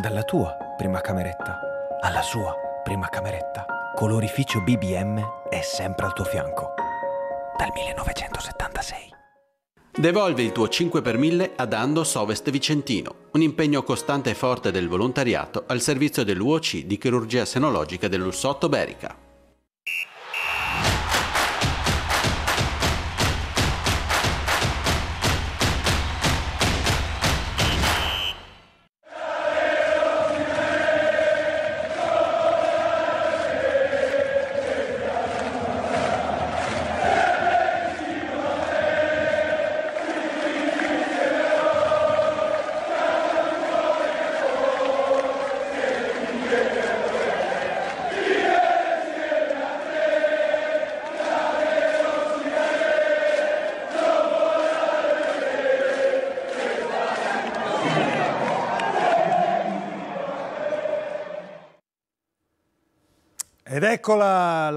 Dalla tua prima cameretta alla sua prima cameretta, Colorificio BBM è sempre al tuo fianco. Dal 1976. Devolvi il tuo 5 x 1000 ad Ando Sovest Vicentino, un impegno costante e forte del volontariato al servizio dell'UOC di chirurgia senologica dell'Ussotto Berica.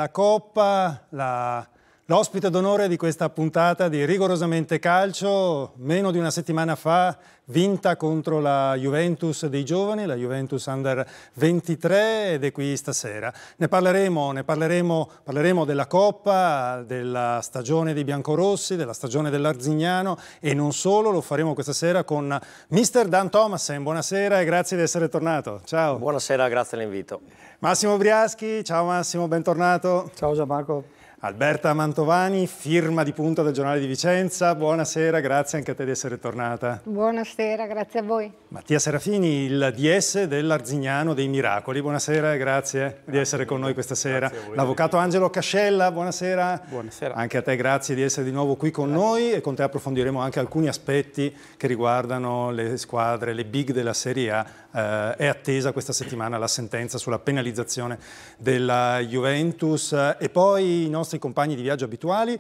la Coppa, la L'ospite d'onore di questa puntata di Rigorosamente Calcio, meno di una settimana fa, vinta contro la Juventus dei giovani, la Juventus Under 23 ed è qui stasera. Ne parleremo, ne parleremo, parleremo della Coppa, della stagione dei Biancorossi, della stagione dell'Arzignano e non solo, lo faremo questa sera con Mr. Dan Thomasen. Buonasera e grazie di essere tornato. Ciao. Buonasera, grazie all'invito. Massimo Briaschi, ciao Massimo, bentornato. Ciao Gianmarco. Alberta Mantovani, firma di punta del Giornale di Vicenza, buonasera, grazie anche a te di essere tornata. Buonasera, grazie a voi. Mattia Serafini, il DS dell'Arzignano dei Miracoli, buonasera, grazie, grazie di essere con noi questa sera. L'avvocato Angelo Cascella, buonasera. Buonasera. Anche a te grazie di essere di nuovo qui con grazie. noi e con te approfondiremo anche alcuni aspetti che riguardano le squadre, le big della Serie A. Eh, è attesa questa settimana la sentenza sulla penalizzazione della Juventus e poi i nostri nostri compagni di viaggio abituali.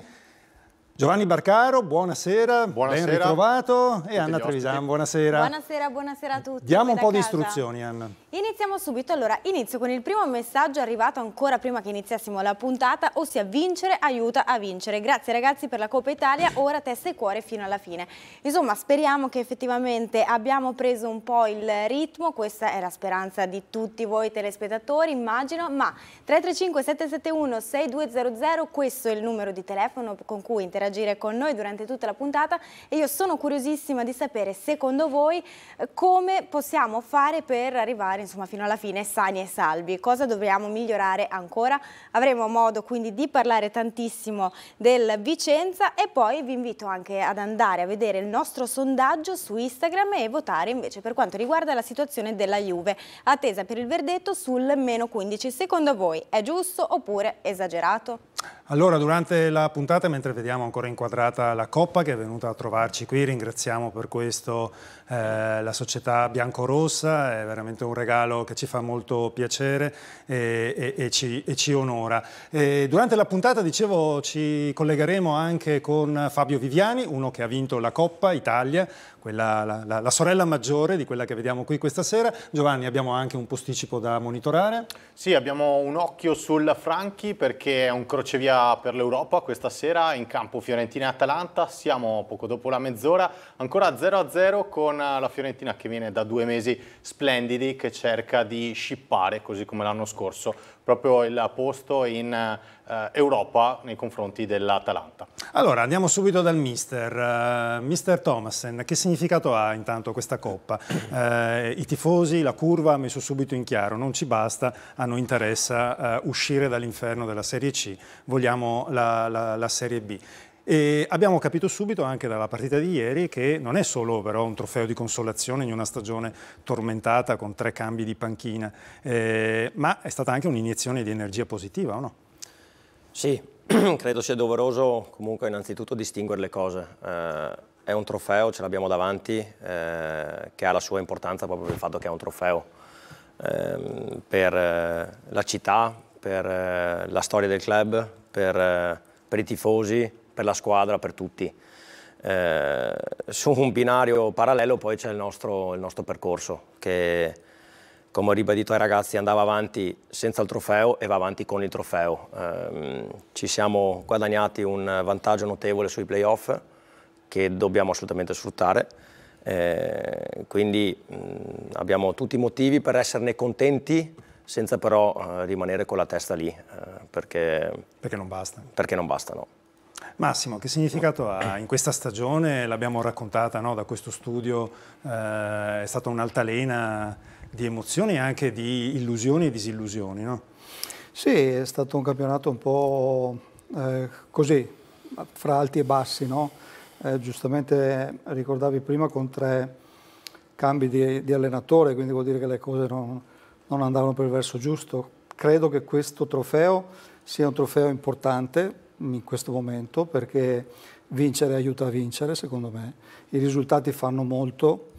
Giovanni Barcaro, buonasera, buonasera. ben ritrovato. E Anna Trevisan, buonasera. Buonasera, buonasera a tutti. Diamo un po' casa. di istruzioni, Anna. Iniziamo subito, allora inizio con il primo messaggio arrivato ancora prima che iniziassimo la puntata, ossia vincere aiuta a vincere. Grazie ragazzi per la Coppa Italia, ora testa e cuore fino alla fine. Insomma speriamo che effettivamente abbiamo preso un po' il ritmo, questa è la speranza di tutti voi telespettatori immagino, ma 335 771 6200 questo è il numero di telefono con cui interagire con noi durante tutta la puntata e io sono curiosissima di sapere secondo voi eh, come possiamo fare per arrivare insomma, fino alla fine sani e salvi. Cosa dobbiamo migliorare ancora? Avremo modo quindi di parlare tantissimo del Vicenza e poi vi invito anche ad andare a vedere il nostro sondaggio su Instagram e votare invece per quanto riguarda la situazione della Juve, attesa per il verdetto sul meno 15. Secondo voi è giusto oppure esagerato? Allora, durante la puntata, mentre vediamo ancora inquadrata la Coppa che è venuta a trovarci qui, ringraziamo per questo eh, la società biancorossa, è veramente un regalo che ci fa molto piacere e, e, e, ci, e ci, onora. durante la puntata, dicevo, ci collegheremo anche con Fabio Viviani, uno che ha vinto la Coppa Italia, quella, la, la, la, sorella maggiore di quella che vediamo qui questa sera. Giovanni, abbiamo anche un posticipo da monitorare? Sì, abbiamo un occhio sul Franchi perché è un crocevia per l'Europa questa sera in campo Fiorentina-Atalanta. e Siamo poco dopo la mezz'ora, ancora 0-0 con la Fiorentina che viene da due mesi splendidi, che cerca di scippare, così come l'anno scorso, proprio il posto in eh, Europa nei confronti dell'Atalanta. Allora andiamo subito dal mister. Uh, mister Thomasen, che significato ha intanto questa Coppa? Uh, I tifosi, la curva ha messo subito in chiaro, non ci basta, a noi interessa uh, uscire dall'inferno della Serie C, vogliamo la, la, la Serie B. E abbiamo capito subito anche dalla partita di ieri che non è solo però un trofeo di consolazione in una stagione tormentata con tre cambi di panchina, eh, ma è stata anche un'iniezione di energia positiva o no? Sì, credo sia doveroso comunque innanzitutto distinguere le cose. Eh, è un trofeo, ce l'abbiamo davanti, eh, che ha la sua importanza proprio per il fatto che è un trofeo ehm, per eh, la città, per eh, la storia del club, per, eh, per i tifosi, per la squadra, per tutti. Eh, su un binario parallelo poi c'è il, il nostro, percorso che come ho ribadito ai ragazzi andava avanti senza il trofeo e va avanti con il trofeo. Eh, ci siamo guadagnati un vantaggio notevole sui playoff che dobbiamo assolutamente sfruttare. Eh, quindi mh, abbiamo tutti i motivi per esserne contenti senza però eh, rimanere con la testa lì, eh, perché, perché non basta. Perché non basta, Massimo, che significato ha? In questa stagione l'abbiamo raccontata no, da questo studio, eh, è stata un'altalena di emozioni e anche di illusioni e disillusioni, no? Sì, è stato un campionato un po' eh, così, fra alti e bassi, no? eh, giustamente ricordavi prima con tre cambi di, di, allenatore, quindi vuol dire che le cose non, non andavano per il verso giusto. Credo che questo trofeo sia un trofeo importante in questo momento perché vincere aiuta a vincere, secondo me. I risultati fanno molto.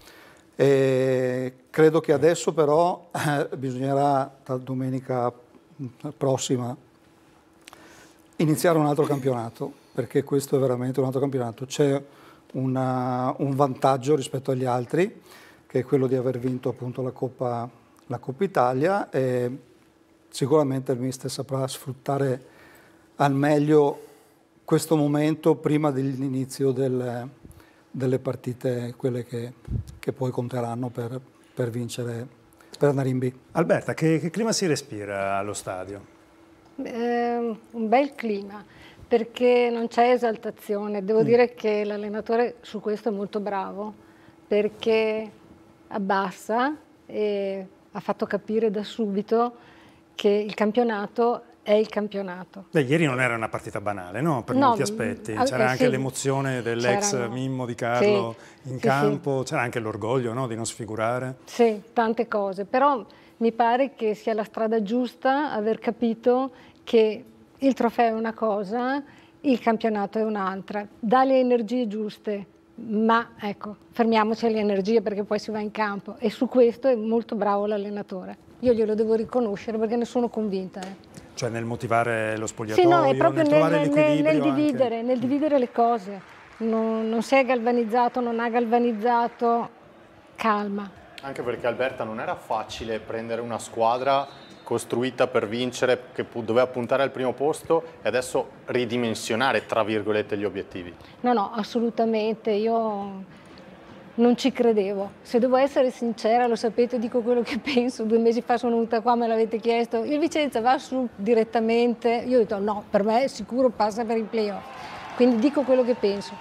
E credo che adesso però eh, bisognerà da domenica prossima iniziare un altro campionato, perché questo è veramente un altro campionato. C'è una, un vantaggio rispetto agli altri, che è quello di aver vinto appunto la Coppa, la Coppa Italia e sicuramente il mister saprà sfruttare al meglio questo momento prima dell'inizio del, delle partite, quelle che, che poi conteranno per, per, vincere, per andare in B. Alberta, che, che clima si respira allo stadio? Eh, un bel clima perché non c'è esaltazione. Devo mm. dire che l'allenatore su questo è molto bravo perché abbassa e ha fatto capire da subito che il campionato è il campionato. Beh, ieri non era una partita banale, no? Per no, molti aspetti. C'era eh, anche sì. l'emozione dell'ex Mimmo di Carlo sì, in sì, campo, c'era anche l'orgoglio no? di non sfigurare. Sì, tante cose, però mi pare che sia la strada giusta aver capito che il trofeo è una cosa, il campionato è un'altra. Dà le energie giuste, ma ecco, fermiamoci alle energie perché poi si va in campo e su questo è molto bravo l'allenatore. Io glielo devo riconoscere perché ne sono convinta. Eh. Cioè nel motivare lo spogliatoio, sì, no, è proprio nel, nel, l'equilibrio? nel dividere, nel dividere le cose. Non, non si è galvanizzato, non ha galvanizzato, calma. Anche perché Alberta non era facile prendere una squadra costruita per vincere, che doveva puntare al primo posto e adesso ridimensionare, tra virgolette, gli obiettivi. No, no, assolutamente. Io non ci credevo. Se devo essere sincera, lo sapete, dico quello che penso. Due mesi fa sono venuta qua, me l'avete chiesto. Il Vicenza va su direttamente. Io ho detto no, per me è sicuro passa per il playoff. Quindi dico quello che penso.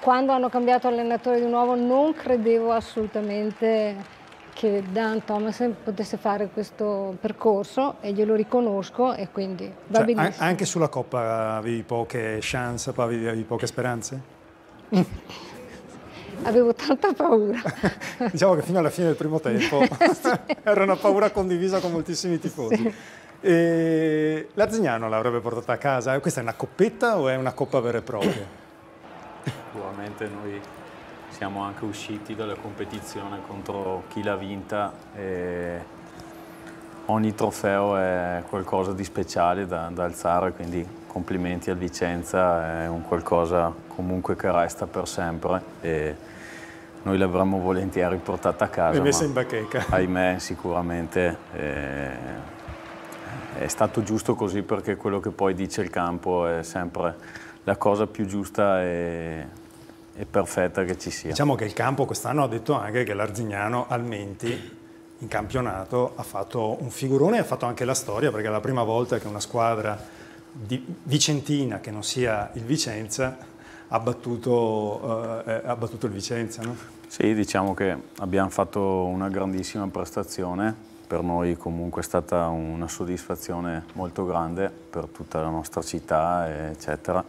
Quando hanno cambiato allenatore di nuovo non credevo assolutamente che Dan Thomas potesse fare questo percorso e glielo riconosco e quindi va cioè, benissimo. Anche sulla Coppa avevi poche chance, avevi poche speranze? avevo tanta paura. diciamo che fino alla fine del primo tempo sì. era una paura condivisa con moltissimi tifosi. Sì. E l'Arzignano l'avrebbe portata a casa? Questa è una coppetta o è una coppa vera e propria? Sicuramente noi siamo anche usciti dalla competizione contro chi l'ha vinta e ogni trofeo è qualcosa di speciale da, da alzare, quindi complimenti al Vicenza, è un qualcosa comunque che resta per sempre. E noi l'avremmo volentieri portata a casa. Messa in bacheca. Ahimè, sicuramente eh, è stato giusto così perché quello che poi dice il campo è sempre la cosa più giusta e, e perfetta che ci sia. Diciamo che il campo quest'anno ha detto anche che l'Arzignano Almenti in campionato ha fatto un figurone e ha fatto anche la storia perché è la prima volta che una squadra vicentina che non sia il Vicenza ha battuto, eh, eh ha battuto il Vicenza. No? Sì, diciamo che abbiamo fatto una grandissima prestazione, per noi comunque è stata una soddisfazione molto grande per tutta la nostra città, eccetera,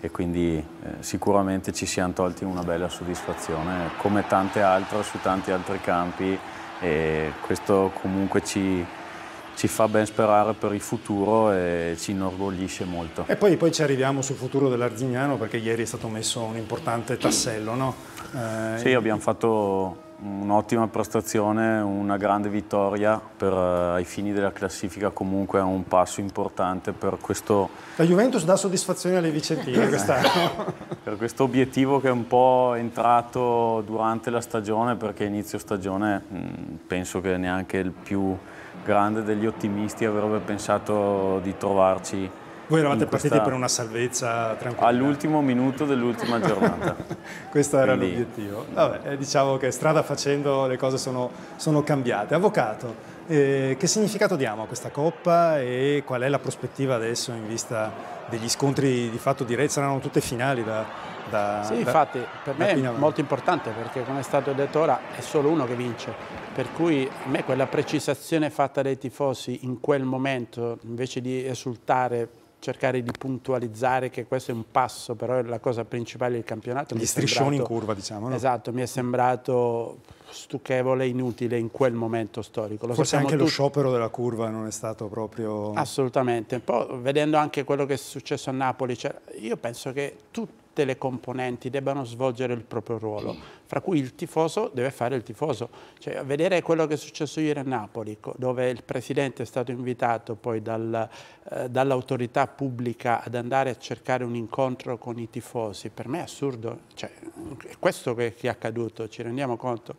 e quindi eh, sicuramente ci siamo tolti una bella soddisfazione, come tante altre su tanti altri campi, e questo comunque ci, ci fa ben sperare per il futuro e ci inorgoglisce molto. E poi, poi ci arriviamo sul futuro dell'Arzignano perché ieri è stato messo un importante tassello, no? Eh... Sì, abbiamo fatto un'ottima prestazione, una grande vittoria per, eh, ai fini della classifica comunque è un passo importante per questo... La Juventus dà soddisfazione alle vicentine quest'anno. per questo obiettivo che è un po' entrato durante la stagione perché inizio stagione mm, penso che neanche il più grande degli ottimisti avrebbe pensato di trovarci. Voi eravate partiti per una salvezza tranquilla. All'ultimo minuto dell'ultima giornata. Questo era Quindi... l'obiettivo. Vabbè, eh, diciamo che strada facendo le cose sono, sono cambiate. Avvocato, eh, che significato diamo a questa coppa e qual è la prospettiva adesso in vista degli scontri di fatto diretti? Saranno tutte finali da, da, sì, da, infatti per me è molto importante perché come è stato detto ora è solo uno che vince, per cui a me quella precisazione fatta dai tifosi in quel momento invece di esultare cercare di puntualizzare che questo è un passo, però è la cosa principale del campionato. Gli striscioni sembrato, in curva, diciamo. No? Esatto, mi è sembrato stucchevole e inutile in quel momento storico. Lo Forse anche tutti. lo sciopero della curva non è stato proprio... Assolutamente. Poi vedendo anche quello che è successo a Napoli, cioè, io penso che tutti tutte le componenti debbano svolgere il proprio ruolo, fra cui il tifoso deve fare il tifoso. Cioè, vedere quello che è successo ieri a Napoli, dove il Presidente è stato invitato poi dal, eh, dall'autorità pubblica ad andare a cercare un incontro con i tifosi, per me è assurdo, cioè, è questo che è accaduto, ci rendiamo conto.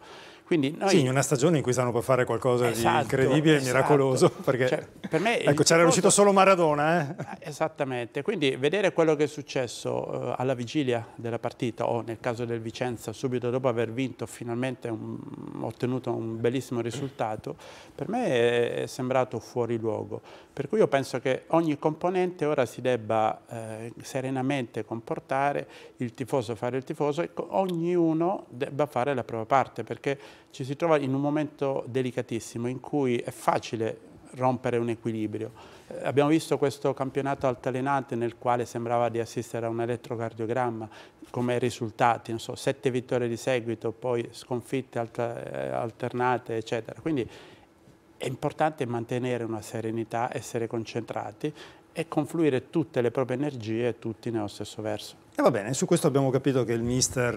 Quindi noi... Sì, in una stagione in cui stanno per fare qualcosa esatto, di incredibile e esatto. miracoloso. Cioè, perché cioè, per me ecco, c'era riuscito solo Maradona. Eh? Ah, esattamente, quindi vedere quello che è successo eh, alla vigilia della partita o nel caso del Vicenza subito dopo aver vinto finalmente un, ottenuto un bellissimo risultato, per me è sembrato fuori luogo. Per cui io penso che ogni componente ora si debba eh, serenamente comportare, il tifoso fare il tifoso e ognuno debba fare la propria parte perché ci si trova in un momento delicatissimo in cui è facile rompere un equilibrio. Eh, abbiamo visto questo campionato altalenante nel quale sembrava di assistere a un elettrocardiogramma come risultati, so, sette vittorie di seguito, poi sconfitte eh, alternate, eccetera. Quindi è importante mantenere una serenità, essere concentrati e confluire tutte le proprie energie, tutti nello stesso verso. E va bene, su questo abbiamo capito che il mister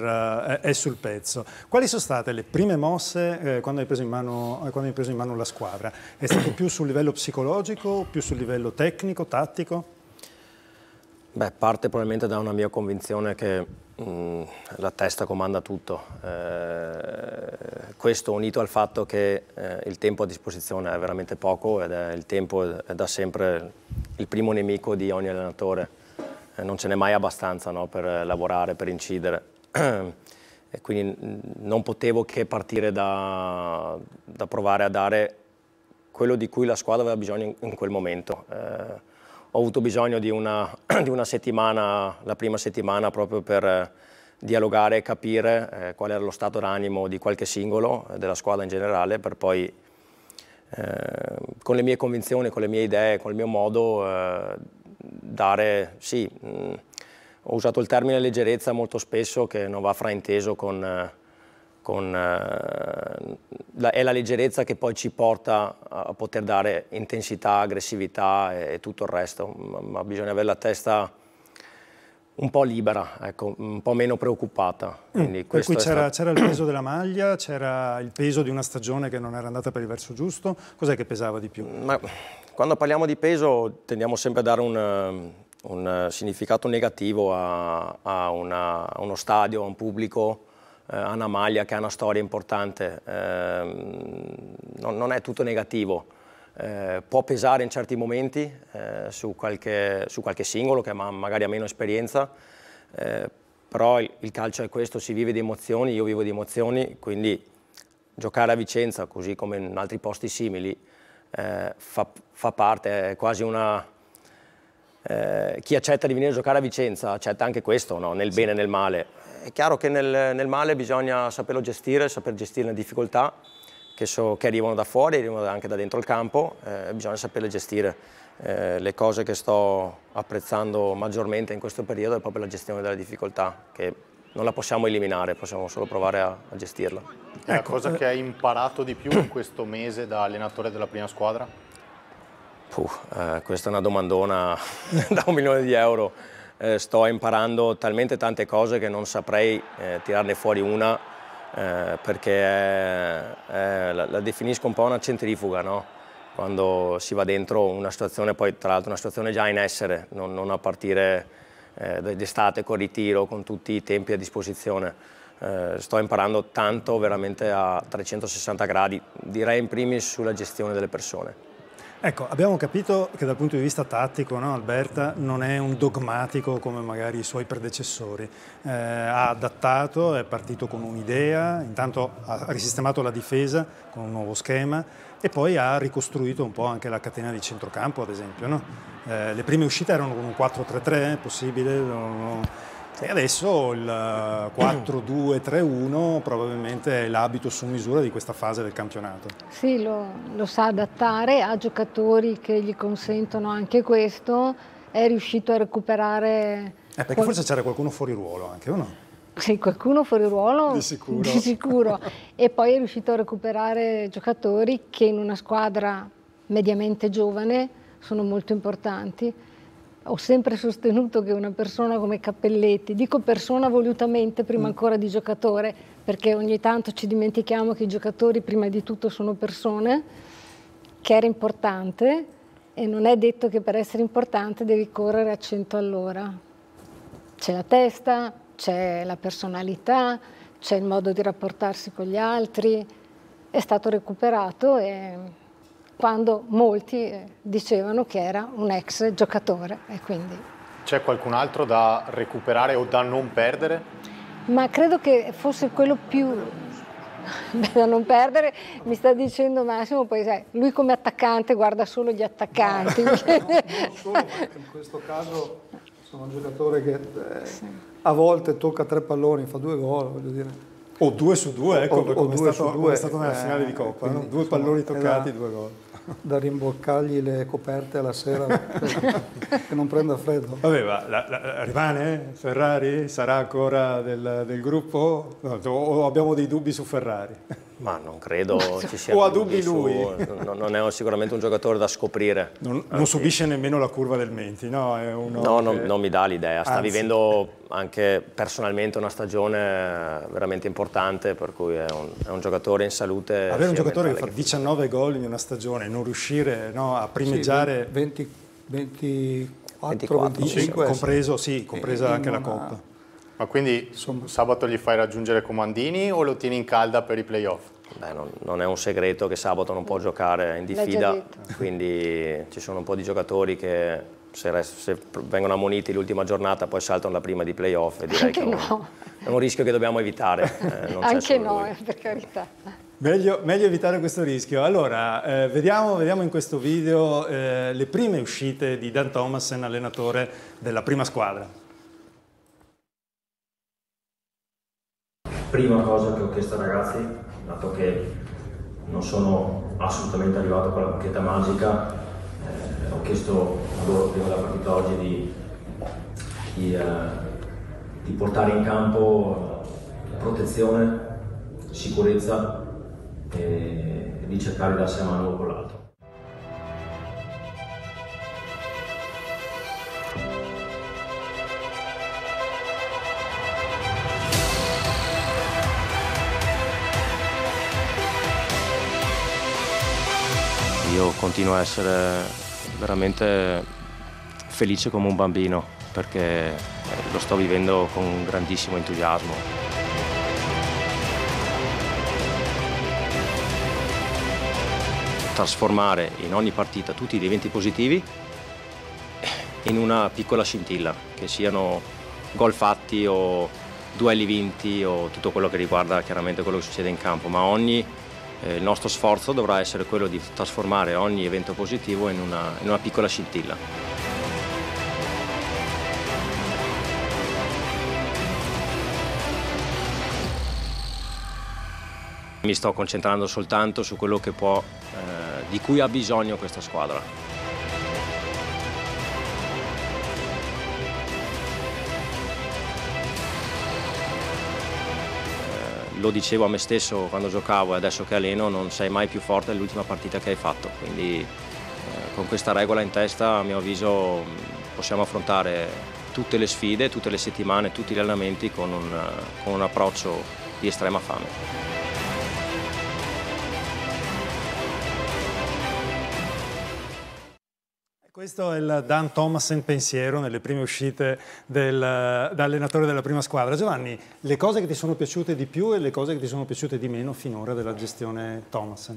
eh, è sul pezzo. Quali sono state le prime mosse eh, quando, hai preso in mano, eh, hai preso in mano la squadra? È stato più sul livello psicologico, più sul livello tecnico, tattico? Beh, parte probabilmente da una mia convinzione che mh, mm, la testa comanda tutto. Eh, questo unito al fatto che eh, il tempo a disposizione è veramente poco ed è, il tempo è da sempre il primo nemico di ogni allenatore. Eh, non ce n'è mai abbastanza no, per eh, lavorare, per incidere. e quindi non potevo che partire da, da, provare a dare quello di cui la squadra aveva bisogno in, in quel momento. Eh, ho avuto bisogno di una, di una, settimana, la prima settimana, proprio per eh, dialogare e capire eh, qual era lo stato d'animo di qualche singolo, della squadra in generale, per poi eh, con le mie convinzioni, con le mie idee, con il mio modo dare, sì, mh, mm, ho usato il termine leggerezza molto spesso che non va frainteso con, eh, con eh, la, è la leggerezza che poi ci porta a poter dare intensità, aggressività e, e tutto il resto, ma, ma bisogna avere la testa un po' libera, ecco, un po' meno preoccupata. Mm, per cui c'era, stato... il peso della maglia, c'era il peso di una stagione che non era andata per il verso giusto, cos'è che pesava di più? Ma, quando parliamo di peso tendiamo sempre a dare un, un significato negativo a, a, una, a, uno stadio, a un pubblico, eh, a una maglia che ha una storia importante. Eh, non, non è tutto negativo eh, può pesare in certi momenti eh, su, qualche, su, qualche, singolo che ma magari ha meno esperienza, eh, però il, il, calcio è questo, si vive di emozioni, io vivo di emozioni, quindi giocare a Vicenza, così come in altri posti simili, eh, fa, fa, parte, è quasi una... Eh, chi accetta di venire a giocare a Vicenza accetta anche questo, no? nel bene e nel male. È chiaro che nel, nel male bisogna saperlo gestire, saper gestire le difficoltà, che, so, che arrivano da fuori, arrivano anche da dentro il campo, eh, bisogna saperle gestire. Eh, le cose che sto apprezzando maggiormente in questo periodo è proprio la gestione della difficoltà, che non la possiamo eliminare, possiamo solo provare a, a gestirla. È eh, la cosa che hai imparato di più in questo mese da allenatore della prima squadra? Puh, eh, questa è una domandona da un milione di euro. Eh, sto imparando talmente tante cose che non saprei eh, tirarne fuori una eh, perché è, è, la, la, definisco un po' una centrifuga, no? quando si va dentro una situazione, poi tra l'altro una situazione già in essere, non, non a partire eh, d'estate con ritiro, con tutti i tempi a disposizione. Eh, sto imparando tanto veramente a 360 gradi, direi in primis sulla gestione delle persone. Ecco, abbiamo capito che dal punto di vista tattico no, Alberta non è un dogmatico come magari i suoi predecessori, eh, ha adattato, è partito con un'idea, intanto ha risistemato la difesa con un nuovo schema e poi ha ricostruito un po' anche la catena di centrocampo ad esempio. No? Eh, le prime uscite erano con un 4-3-3 possibile, e adesso il 4-2-3-1 eh, probabilmente è l'abito su misura di questa fase del campionato. Sì, lo, lo sa adattare a giocatori che gli consentono anche questo. È riuscito a recuperare... Eh, perché forse c'era qualcuno fuori ruolo anche, o no? Sì, qualcuno fuori ruolo di sicuro. di sicuro. E poi è riuscito a recuperare giocatori che in una squadra mediamente giovane sono molto importanti ho sempre sostenuto che una persona come Cappelletti, dico persona volutamente prima mm. ancora di giocatore, perché ogni tanto ci dimentichiamo che i giocatori prima di tutto sono persone, che era importante e non è detto che per essere importante devi correre a 100 all'ora. C'è la testa, c'è la personalità, c'è il modo di rapportarsi con gli altri, è stato recuperato e quando molti eh, dicevano che era un ex giocatore e quindi... C'è qualcun altro da recuperare o da non perdere? Ma credo che fosse quello più da non perdere, mi sta dicendo Massimo, poi sai, lui come attaccante guarda solo gli attaccanti. No, non solo, in questo caso sono un giocatore che eh, a volte tocca tre palloni, fa due gol, voglio dire. O due su due, ecco, o, o due è, stato, due, è stato nella eh, finale di Coppa, quindi, due insomma, palloni toccati, da, due gol. Da rimboccargli le coperte alla sera che non prenda freddo. Vabbè, ma la, la, rimane eh? Ferrari? Sarà ancora del, del gruppo? No, o abbiamo dei dubbi su Ferrari? Ma non credo ci sia... o ha dubbi lui. Su, no, non è sicuramente un giocatore da scoprire. Non, non subisce nemmeno la curva del Menti, no? no che... non, non, mi dà l'idea. Sta Anzi. vivendo anche personalmente una stagione veramente importante, per cui è un, è un giocatore in salute. Avere un giocatore che fa che... 19 gol in una stagione, e non riuscire no, a primeggiare... Sì, 20, 20... 24, 25, compreso, sì, compresa anche una, la Coppa. Ma quindi Insomma. sabato gli fai raggiungere comandini o lo tieni in calda per i playoff? Beh, non, non, è un segreto che sabato non può mm. giocare in diffida, quindi ci sono un po' di giocatori che se, se vengono ammoniti l'ultima giornata poi saltano la prima di playoff e direi Anche che no. è un rischio che dobbiamo evitare. Eh, Anche no, eh, per carità. Meglio, meglio, evitare questo rischio. Allora, eh, vediamo, vediamo, in questo video eh, le prime uscite di Dan Thomasen, allenatore della prima squadra. prima cosa che ho chiesto ai ragazzi, dato che non sono assolutamente arrivato con la bacchetta magica, eh, ho chiesto a loro prima della partita oggi di, di, eh, di portare in campo eh, protezione, sicurezza e, e di cercare di darsi a mano con l'altro. io continuo a essere veramente felice come un bambino perché eh, lo sto vivendo con un grandissimo entusiasmo. Trasformare in ogni partita tutti gli eventi positivi eh, in una piccola scintilla, che siano gol fatti o duelli vinti o tutto quello che riguarda chiaramente quello che succede in campo, ma ogni eh, il nostro sforzo dovrà essere quello di trasformare ogni evento positivo in una, in una piccola scintilla. Mi sto concentrando soltanto su quello può, eh, di cui ha bisogno questa squadra. lo dicevo a me stesso quando giocavo e adesso che alleno non sei mai più forte dell'ultima partita che hai fatto, quindi eh, con questa regola in testa a mio avviso mm, possiamo affrontare tutte le sfide, tutte le settimane, tutti gli allenamenti con un, eh, con un approccio di estrema fame. Questo è il Dan Thomas in pensiero nelle prime uscite del, da allenatore della prima squadra. Giovanni, le cose che ti sono piaciute di più e le cose che ti sono piaciute di meno finora della gestione Thomas?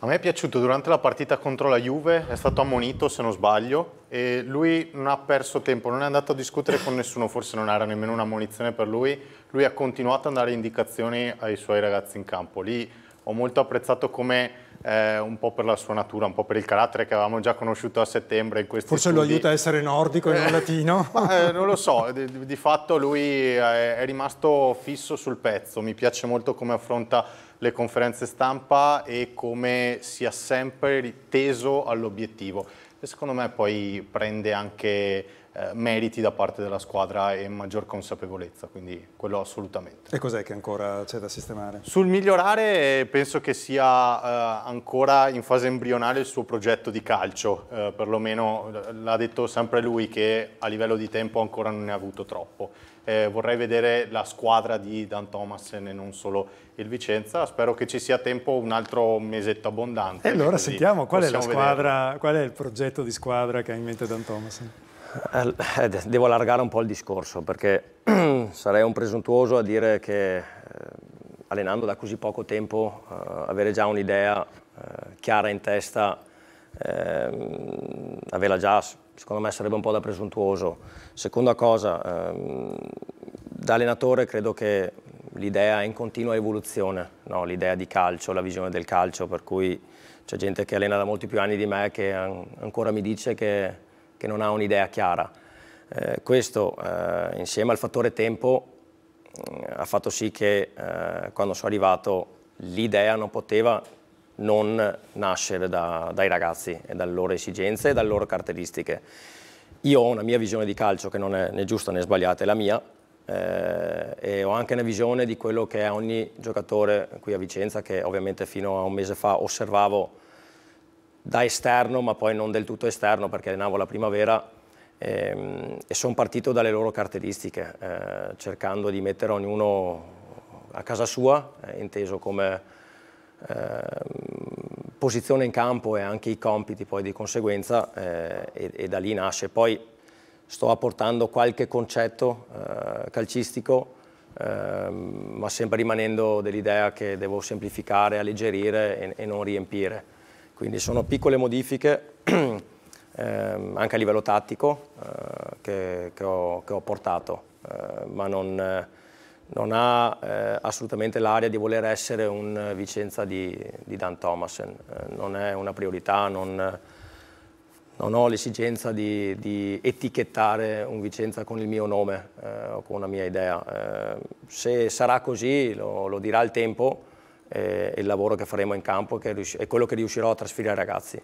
A me è piaciuto durante la partita contro la Juve, è stato ammonito se non sbaglio e lui non ha perso tempo, non è andato a discutere con nessuno, forse non era nemmeno un'ammonizione per lui, lui ha continuato a dare indicazioni ai suoi ragazzi in campo. Lì ho molto apprezzato come eh, un po' per la sua natura, un po' per il carattere che avevamo già conosciuto a settembre in questi Forse studi. lo aiuta a essere nordico e non eh, latino? Ma, eh, non lo so, di, di fatto lui è, eh, è rimasto fisso sul pezzo, mi piace molto come affronta le conferenze stampa e come sia sempre teso all'obiettivo. E secondo me poi prende anche eh, meriti da parte della squadra e maggior consapevolezza, quindi quello assolutamente. E cos'è che ancora c'è da sistemare? Sul migliorare penso che sia eh, ancora in fase embrionale il suo progetto di calcio, eh, perlomeno l'ha detto sempre lui che a livello di tempo ancora non ne ha avuto troppo. Eh, vorrei vedere la squadra di Dan Thomas e non solo il Vicenza, spero che ci sia tempo un altro mesetto abbondante. E allora sentiamo qual è, squadra, qual è il progetto di squadra che ha in mente Dan Thomas. Eh, devo allargare un po' il discorso perché sarei un presuntuoso a dire che eh, allenando da così poco tempo eh, avere già un'idea eh, chiara in testa, ehm, averla già secondo me sarebbe un po' da presuntuoso. Seconda cosa, ehm, da allenatore credo che l'idea è in continua evoluzione, no? l'idea di calcio, la visione del calcio, per cui c'è gente che allena da molti più anni di me che an ancora mi dice che che non ha un'idea chiara. Eh, questo eh, insieme al fattore tempo mm, ha fatto sì che eh, quando sono arrivato l'idea non poteva non nascere da, dai ragazzi e dalle loro esigenze e dalle loro caratteristiche. Io ho una mia visione di calcio che non è né giusta né sbagliata, è la mia, eh, e ho anche una visione di quello che è ogni giocatore qui a Vicenza che ovviamente fino a un mese fa osservavo da esterno, ma poi non del tutto esterno, perché allenavo la primavera ehm, e sono partito dalle loro caratteristiche, eh, cercando di mettere ognuno a casa sua, eh, inteso come eh, posizione in campo e anche i compiti poi di conseguenza, eh, e, e, da lì nasce. Poi sto apportando qualche concetto eh, calcistico, ehm, ma sempre rimanendo dell'idea che devo semplificare, alleggerire e, e non riempire. Quindi sono piccole modifiche eh, anche a livello tattico eh, che, che, ho, che, ho, portato, eh, ma non, non ha eh, assolutamente l'aria di voler essere un Vicenza di, di Dan Thomasen, eh, non è una priorità, non, non ho l'esigenza di, di, etichettare un Vicenza con il mio nome eh, o con una mia idea. se sarà così lo, lo dirà il tempo, eh, il lavoro che faremo in campo e, e quello che riuscirò a trasferire ai ragazzi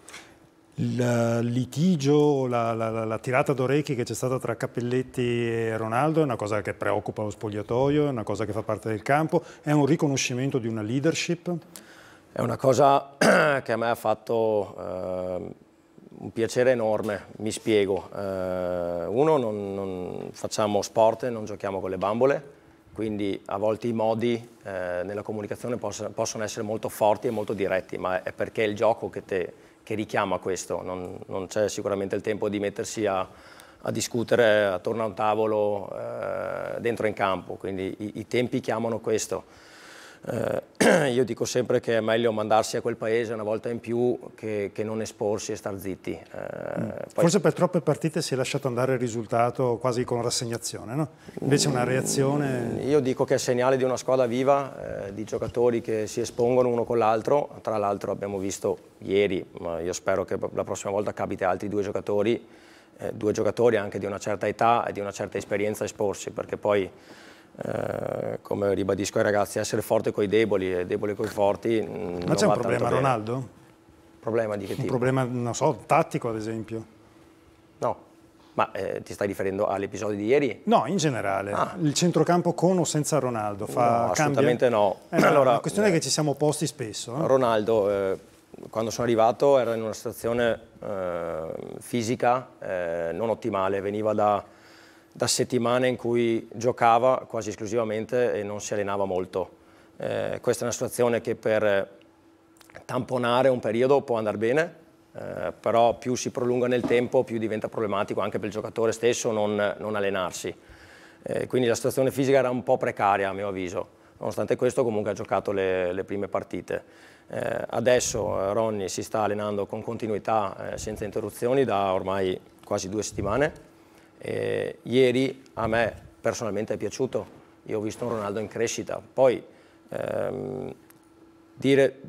il litigio, la, la, la tirata d'orecchi che c'è stata tra Cappelletti e Ronaldo è una cosa che preoccupa lo spogliatoio, è una cosa che fa parte del campo, è un riconoscimento di una leadership? È una cosa che a me ha fatto eh, un piacere enorme, mi spiego. Eh, uno, non, non facciamo sport, non giochiamo con le bambole, quindi a volte i modi eh, nella comunicazione possono, possono, essere molto forti e molto diretti, ma è perché è il gioco che, te, che richiama questo, non, non c'è sicuramente il tempo di mettersi a, a discutere attorno a un tavolo eh, dentro in campo, quindi i, i tempi chiamano questo. Eh, io dico sempre che è meglio mandarsi a quel paese una volta in più che, che non esporsi e star zitti. Eh, mm. poi... Forse per troppe partite si è lasciato andare il risultato quasi con rassegnazione, no? invece una reazione... Mm, io dico che è segnale di una squadra viva, eh, di giocatori che si espongono uno con l'altro, tra l'altro abbiamo visto ieri, ma io spero che la prossima volta capiti altri due giocatori, eh, due giocatori anche di una certa età e di una certa esperienza esporsi, perché poi eh, come ribadisco ai ragazzi, essere forte coi deboli e debole coi forti. Mm, ma c'è un problema, Ronaldo? Problema di che un tipo? Un problema, non so, tattico ad esempio. No. Ma eh, ti stai riferendo all'episodio di ieri? No, in generale. Ah. Il centrocampo con o senza Ronaldo? Fa, no, assolutamente cambia? no. Eh, allora, la questione eh, è che eh, ci siamo posti spesso. Eh. Ronaldo, quando sono arrivato, era in una situazione fisica non ottimale. Veniva da da settimane in cui giocava quasi esclusivamente e non si allenava molto. Eh, questa è una situazione che per tamponare un periodo può andare bene, eh, però più si prolunga nel tempo più diventa problematico anche per il giocatore stesso non, non allenarsi. Eh, quindi la situazione fisica era un po' precaria a mio avviso, nonostante questo comunque ha giocato le, le prime partite. Eh, adesso eh, Ronny si sta allenando con continuità eh, senza interruzioni da ormai quasi due settimane eh, ieri a me personalmente è piaciuto, io ho visto un Ronaldo in crescita, poi ehm, dire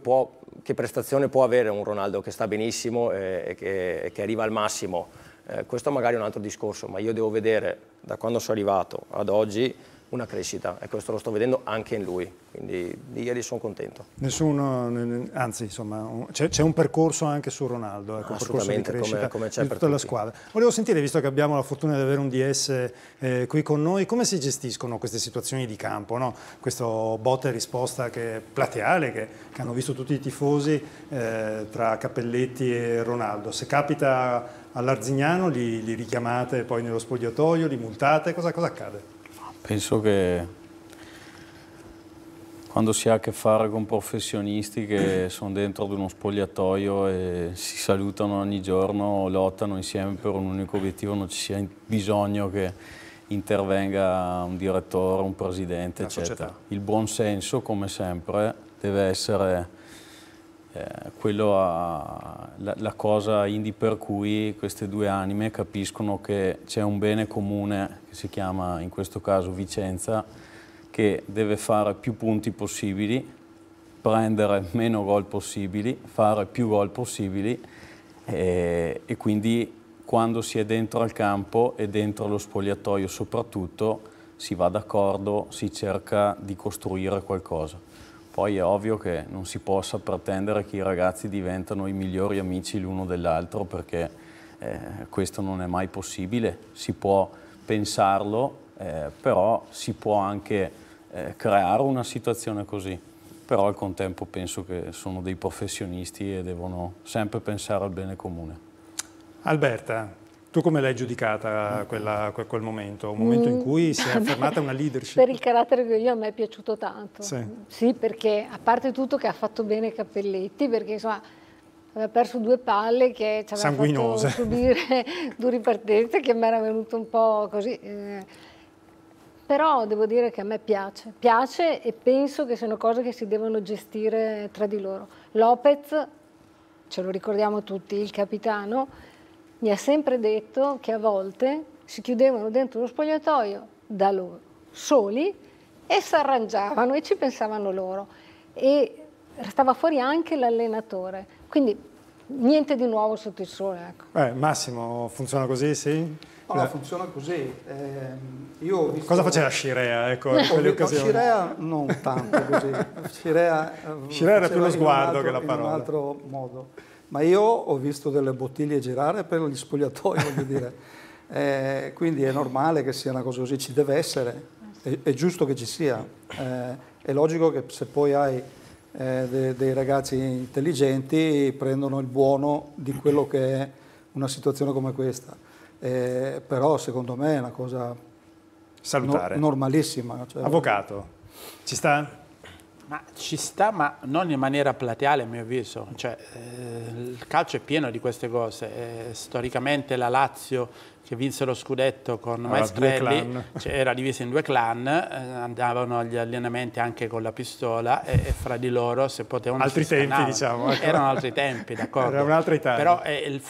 può, che prestazione può avere un Ronaldo che sta benissimo e, e, che, e che, arriva al massimo, eh, questo magari è un altro discorso, ma io devo vedere da quando sono arrivato ad oggi una crescita e questo lo sto vedendo anche in lui, quindi di ieri sono contento. Nessuno, anzi insomma, c'è un percorso anche su Ronaldo, ecco, Assolutamente, un percorso come, c'è per tutta tutti. la squadra. Volevo sentire, visto che abbiamo la fortuna di avere un DS eh, qui con noi, come si gestiscono queste situazioni di campo, no? questo botta e risposta che, è plateale che, che, hanno visto tutti i tifosi eh, tra Cappelletti e Ronaldo? Se capita all'Arzignano li, li richiamate poi nello spogliatoio, li multate, cosa, cosa accade? penso che quando si ha a che fare con professionisti che sono dentro ad uno spogliatoio e si salutano ogni giorno, lottano insieme per un unico obiettivo, non ci sia bisogno che intervenga un direttore, un presidente, La eccetera. Società. Il buon senso, come sempre, deve essere eh, quello ha, la, la, cosa indie per cui queste due anime capiscono che c'è un bene comune che si chiama in questo caso Vicenza che deve fare più punti possibili, prendere meno gol possibili, fare più gol possibili e, eh, e quindi quando si è dentro al campo e dentro lo spogliatoio soprattutto si va d'accordo, si cerca di costruire qualcosa. Poi è ovvio che non si possa pretendere che i ragazzi diventano i migliori amici l'uno dell'altro perché eh, questo non è mai possibile, si può pensarlo, eh, però si può anche eh, creare una situazione così. Però al contempo penso che sono dei professionisti e devono sempre pensare al bene comune. Alberta, tu come l'hai giudicata quella, quel momento? Un momento in cui si è mm. affermata una leadership? per il carattere che io a me è piaciuto tanto. Sì. sì. perché a parte tutto che ha fatto bene Cappelletti, perché insomma aveva perso due palle che ci avevano fatto subire due partenze, che mi era venuto un po' così. Eh. Però devo dire che a me piace, piace e penso che siano cose che si devono gestire tra di loro. Lopez, ce lo ricordiamo tutti, il capitano, mi ha sempre detto che a volte si chiudevano dentro lo spogliatoio da loro, soli, e si arrangiavano e ci pensavano loro. E stava fuori anche l'allenatore. Quindi niente di nuovo sotto il sole. Ecco. Eh, Massimo, funziona così, sì? No, no funziona così. Eh, visto... Cosa faceva Scirea? Ecco, no, Scirea non tanto così. Scirea, eh, Scirea era più lo sguardo altro, che la parola. In un altro modo ma io ho visto delle bottiglie girare per gli spogliatoi, voglio dire. Eh, quindi è normale che sia una cosa così, ci deve essere, è, è giusto che ci sia. Eh, è logico che se poi hai eh, de, dei ragazzi intelligenti prendono il buono di quello che è una situazione come questa. Eh, però secondo me è una cosa no, normalissima. Cioè, Avvocato, ci sta? Ma ci sta, ma non in maniera plateale a mio avviso. Cioè, eh, il calcio è pieno di queste cose. Eh, storicamente la Lazio che vinse lo scudetto con allora, Maestrelli, cioè, era divisa in due clan, eh, andavano agli allenamenti anche con la pistola e, e fra di loro se potevano... Altri tempi diciamo. Erano altri tempi, d'accordo. Era un'altra Italia. Però è il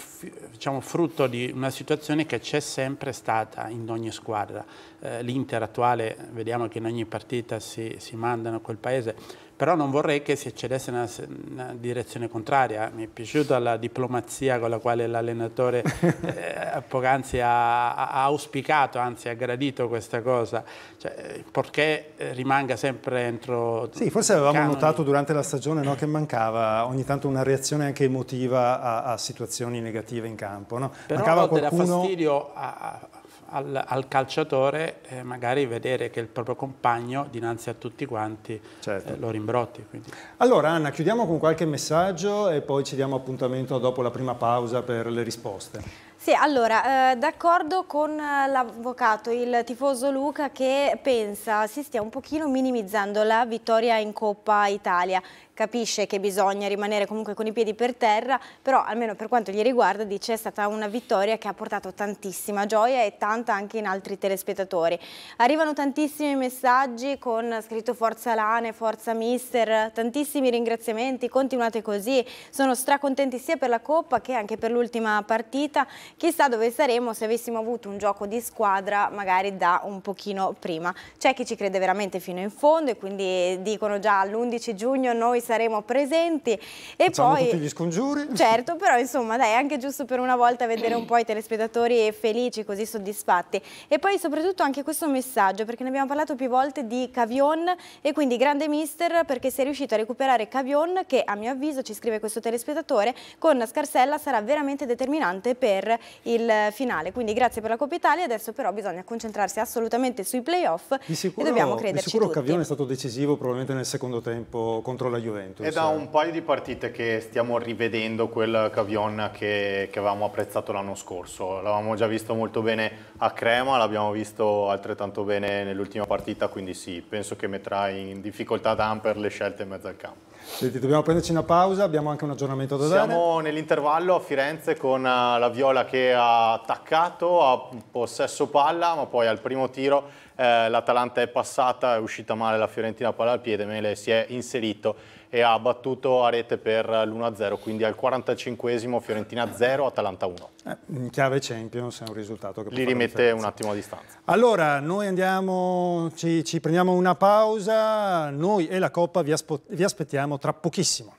diciamo, frutto di una situazione che c'è sempre stata in ogni squadra. Eh, l'Inter attuale, vediamo che in ogni partita si, si mandano quel paese, però non vorrei che si accedesse in una, una, direzione contraria. Mi è piaciuta la diplomazia con la quale l'allenatore eh, poc'anzi ha, ha, auspicato, anzi ha gradito questa cosa, cioè, eh, perché rimanga sempre entro... Sì, forse avevamo canoni. notato durante la stagione no, che mancava ogni tanto una reazione anche emotiva a, a situazioni negative in campo. No? Però mancava qualcuno... fastidio a, al, al calciatore eh, magari vedere che il proprio compagno dinanzi a tutti quanti certo. eh, lo rimbrotti. Quindi. Allora Anna, chiudiamo con qualche messaggio e poi ci diamo appuntamento dopo la prima pausa per le risposte. Sì, allora, eh, d'accordo con eh, l'avvocato, il tifoso Luca che pensa si stia un pochino minimizzando la vittoria in Coppa Italia capisce che bisogna rimanere comunque con i piedi per terra, però almeno per quanto gli riguarda dice è stata una vittoria che ha portato tantissima gioia e tanta anche in altri telespettatori. Arrivano tantissimi messaggi con scritto Forza Lane, Forza Mister, tantissimi ringraziamenti, continuate così, sono stracontenti sia per la Coppa che anche per l'ultima partita, chissà dove saremo se avessimo avuto un gioco di squadra magari da un pochino prima. C'è chi ci crede veramente fino in fondo e quindi dicono già all'11 giugno noi saremo presenti. E Facciamo poi, tutti gli scongiuri. Certo, però insomma dai, anche giusto per una volta vedere un po' i telespettatori felici, così soddisfatti. E poi soprattutto anche questo messaggio, perché ne abbiamo parlato più volte di Cavion e quindi grande mister perché si è riuscito a recuperare Cavion che a mio avviso, ci scrive questo telespettatore, con Scarsella sarà veramente determinante per il finale. Quindi grazie per la Coppa Italia, adesso però bisogna concentrarsi assolutamente sui playoff e dobbiamo crederci Di sicuro tutti. Cavion è stato decisivo probabilmente nel secondo tempo contro la Juventus Juventus. È da un paio di partite che stiamo rivedendo quel Cavion che, che avevamo apprezzato l'anno scorso. L'avevamo già visto molto bene a Crema, l'abbiamo visto altrettanto bene nell'ultima partita, quindi sì, penso che metterà in difficoltà Dan per le scelte in mezzo al campo. Senti, dobbiamo prenderci una pausa, abbiamo anche un aggiornamento da dare. Siamo nell'intervallo a Firenze con eh, la Viola che ha attaccato, ha possesso palla, ma poi al primo tiro eh, l'Atalanta è passata, è uscita male la Fiorentina palla al piede, Mele si è inserito e ha battuto a rete per l'1-0, quindi al 45 esimo Fiorentina 0, Atalanta 1. Eh, in chiave Champions è un risultato che... Li rimette un attimo a distanza. Allora, noi andiamo, ci, ci prendiamo una pausa, noi e la Coppa vi, vi aspettiamo tra pochissimo.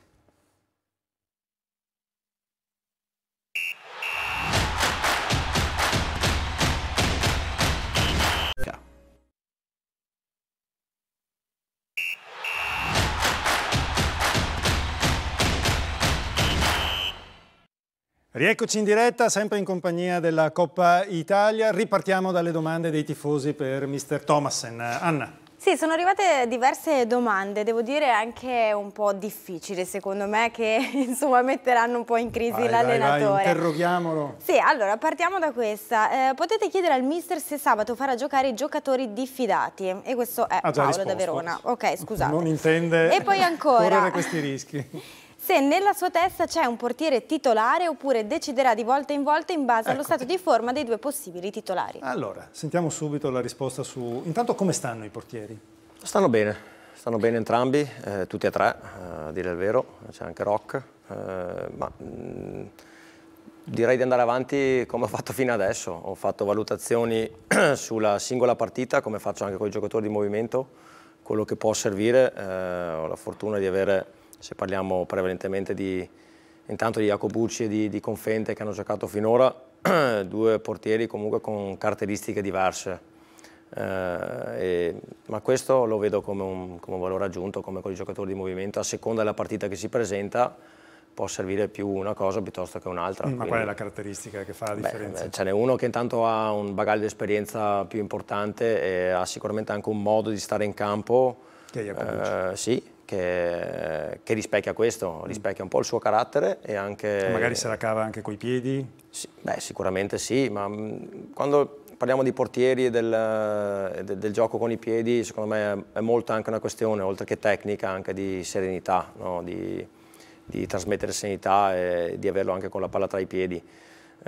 Rieccoci in diretta, sempre in compagnia della Coppa Italia. Ripartiamo dalle domande dei tifosi per Mr. Thomassen. Anna. Sì, sono arrivate diverse domande, devo dire anche un po' difficili secondo me che insomma metteranno un po' in crisi l'allenatore. Interroghiamolo. Sì, allora partiamo da questa. Eh, potete chiedere al mister se sabato farà giocare i giocatori diffidati e questo è Paolo risposto. da Verona. Ok, scusate. Non intende e poi ancora. correre questi rischi. se nella sua testa c'è un portiere titolare oppure deciderà di volta in volta in base ecco. allo stato di forma dei due possibili titolari. Allora, sentiamo subito la risposta su... Intanto come stanno i portieri? Stanno bene, stanno bene entrambi, eh, tutti e tre, eh, a dire il vero, c'è anche Rock, eh, ma mh, direi di andare avanti come ho fatto fino adesso, ho fatto valutazioni sulla singola partita, come faccio anche con i giocatori di movimento, quello che può servire, eh, ho la fortuna di avere se parliamo prevalentemente di, intanto di Jacobucci e di, di Confente che hanno giocato finora, due portieri comunque con caratteristiche diverse. Eh, e, ma questo lo vedo come un, come un valore aggiunto, come con i giocatori di movimento, a seconda della partita che si presenta può servire più una cosa piuttosto che un'altra. Ma Quindi, qual è la caratteristica che fa la differenza? Beh, ce n'è uno che intanto ha un bagaglio di esperienza più importante e ha sicuramente anche un modo di stare in campo. Che è Jacobucci. Eh, sì, che, che, rispecchia questo, mm. rispecchia un po' il suo carattere e anche... magari se la cava anche coi piedi? Sì, beh, sicuramente sì, ma mm, quando parliamo di portieri e del, del, del, gioco con i piedi, secondo me è molto anche una questione, oltre che tecnica, anche di serenità, no? di, di trasmettere serenità e di averlo anche con la palla tra i piedi.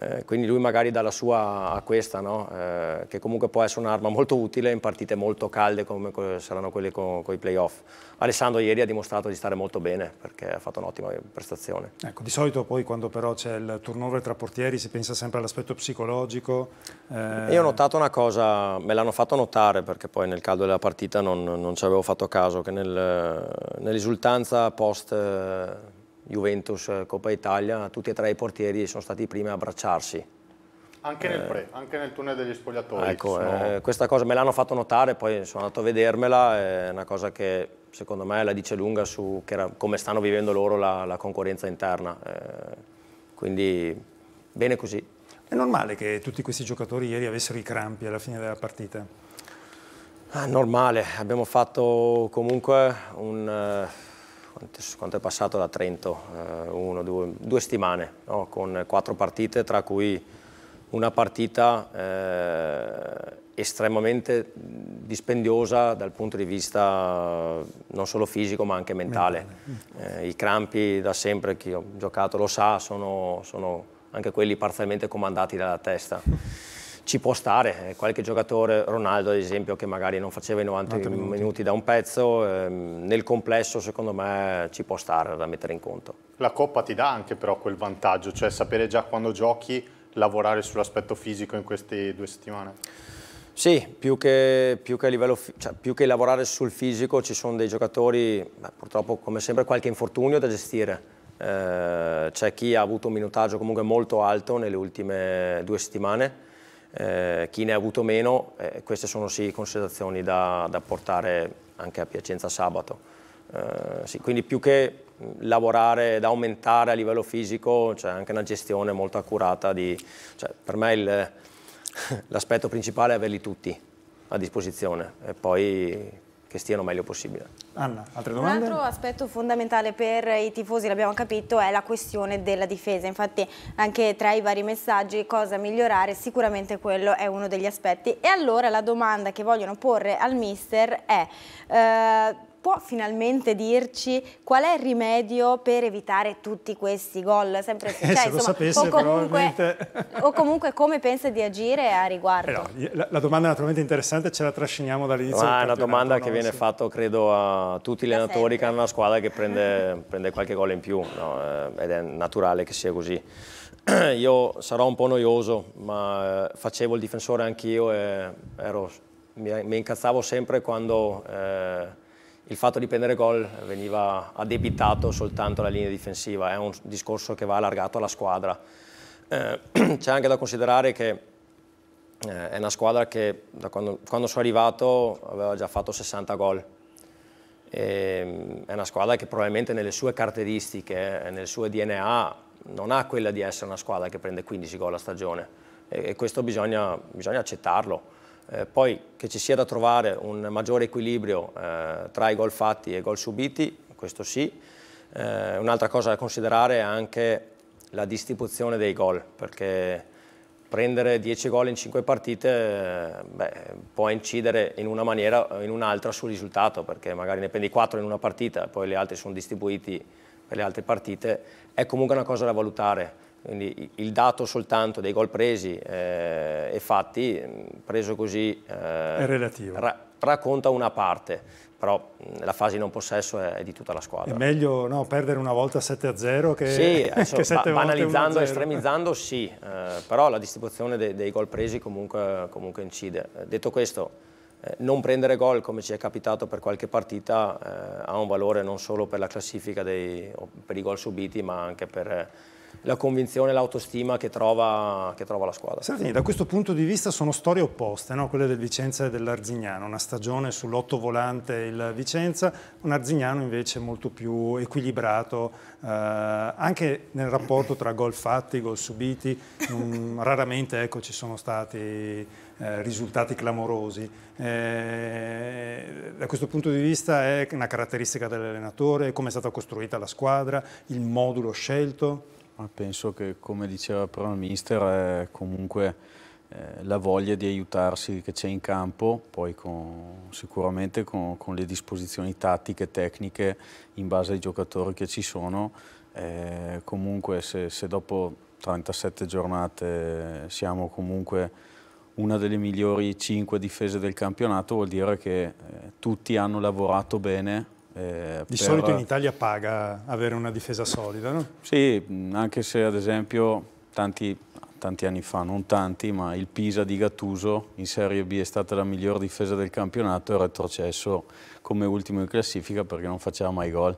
Eh, quindi lui magari dà la sua a questa, no? eh, che comunque può essere un'arma molto utile in partite molto calde come saranno quelle con, con i playoff. Alessandro ieri ha dimostrato di stare molto bene perché ha fatto un'ottima prestazione. Ecco, di solito poi quando però c'è il turnover tra portieri si pensa sempre all'aspetto psicologico. Eh... Io ho notato una cosa, me l'hanno fatto notare perché poi nel caldo della partita non, non ci avevo fatto caso, che nel, nell'esultanza post eh, Juventus, eh, Coppa Italia, tutti e tre i portieri sono stati i primi a abbracciarsi. Anche nel eh, pre, eh, anche nel tunnel degli spogliatori. Ecco, eh, sono... eh, questa cosa me l'hanno fatto notare, poi sono andato a vedermela, è una cosa che secondo me la dice lunga su era, come stanno vivendo loro la, la concorrenza interna. Eh, quindi bene così. È normale che tutti questi giocatori ieri avessero i crampi alla fine della partita? Ah, normale, abbiamo fatto comunque un quanto è passato da Trento, eh, uno, due, due settimane, no? con quattro partite, tra cui una partita eh, estremamente dispendiosa dal punto di vista eh, non solo fisico ma anche mentale. mentale. Eh, I crampi da sempre, chi ho giocato lo sa, sono, sono anche quelli parzialmente comandati dalla testa ci può stare, eh, qualche giocatore, Ronaldo ad esempio, che magari non faceva i 90, 90 minuti. minuti. da un pezzo, ehm, nel complesso secondo me ci può stare da mettere in conto. La Coppa ti dà anche però quel vantaggio, cioè sapere già quando giochi, lavorare sull'aspetto fisico in queste due settimane? Sì, più che, più che, livello, cioè, più che lavorare sul fisico ci sono dei giocatori, beh, purtroppo come sempre qualche infortunio da gestire, eh, c'è chi ha avuto un minutaggio comunque molto alto nelle ultime due settimane, eh, chi ne ha avuto meno, eh, queste sono sì considerazioni da, da, portare anche a Piacenza sabato. Eh, sì, quindi più che lavorare, ed aumentare a livello fisico, c'è anche una gestione molto accurata. Di, cioè per me l'aspetto principale è averli tutti a disposizione e poi che stiano meglio possibile. Anna, altre domande? Un altro aspetto fondamentale per i tifosi, l'abbiamo capito, è la questione della difesa. Infatti anche tra i vari messaggi cosa migliorare, sicuramente quello è uno degli aspetti. E allora la domanda che vogliono porre al mister è... Eh, può finalmente dirci qual è il rimedio per evitare tutti questi gol? Sempre eh, cioè, eh, se insomma, sapesse, o, comunque, o comunque come pensa di agire a riguardo? Eh no, la, la, domanda è naturalmente interessante, ce la trasciniamo dall'inizio. Ma ah, è una domanda che viene fatta, credo, a tutti gli allenatori che hanno una squadra che prende, prende qualche gol in più, no? Eh, ed è naturale che sia così io sarò un po' noioso, ma eh, facevo il difensore anch'io e ero, mi, mi, incazzavo sempre quando eh, il fatto di prendere gol veniva addebitato soltanto alla linea difensiva, è un discorso che va allargato alla squadra. Eh, C'è anche da considerare che eh, è una squadra che quando, quando, sono arrivato aveva già fatto 60 gol. E, ehm, è una squadra che probabilmente nelle sue caratteristiche, nel suo DNA, non ha quella di essere una squadra che prende 15 gol a stagione e, e questo bisogna, bisogna accettarlo. Eh, poi che ci sia da trovare un maggiore equilibrio eh, tra i gol fatti e i gol subiti, questo sì. Eh, Un'altra cosa da considerare è anche la distribuzione dei gol, perché prendere 10 gol in 5 partite eh, beh, può incidere in una maniera o in un'altra sul risultato, perché magari ne prendi 4 in una partita e poi le altre sono distribuite per le altre partite, è comunque una cosa da valutare. Quindi il dato soltanto dei gol presi eh, e fatti, preso così, eh, ra racconta una parte, però la fase in non possesso è, è, di tutta la squadra. È meglio no, perdere una volta 7-0 che, sì, adesso, che 7 ba banalizzando, estremizzando sì, eh, però la distribuzione de dei gol presi comunque, comunque incide. Detto questo, eh, non prendere gol come ci è capitato per qualche partita eh, ha un valore non solo per la classifica dei, per i gol subiti ma anche per la convinzione e l'autostima che trova, che trova, la squadra. Sardini, da questo punto di vista sono storie opposte, no? quelle del Vicenza e dell'Arzignano, una stagione sull'otto volante il Vicenza, un Arzignano invece molto più equilibrato, eh, anche nel rapporto tra gol fatti, gol subiti, um, raramente ecco, ci sono stati eh, risultati clamorosi. Eh, da questo punto di vista è una caratteristica dell'allenatore, come è stata costruita la squadra, il modulo scelto? penso che come diceva però il mister è comunque eh, la voglia di aiutarsi che c'è in campo, poi con, sicuramente con, con, le disposizioni tattiche, e tecniche in base ai giocatori che ci sono, eh, comunque se, se dopo 37 giornate siamo comunque una delle migliori 5 difese del campionato vuol dire che eh, tutti hanno lavorato bene eh, Di per... solito in Italia paga avere una difesa solida, no? Sì, anche se ad esempio tanti, tanti anni fa, non tanti, ma il Pisa di Gattuso in Serie B è stata la miglior difesa del campionato e retrocesso come ultimo in classifica perché non faceva mai gol.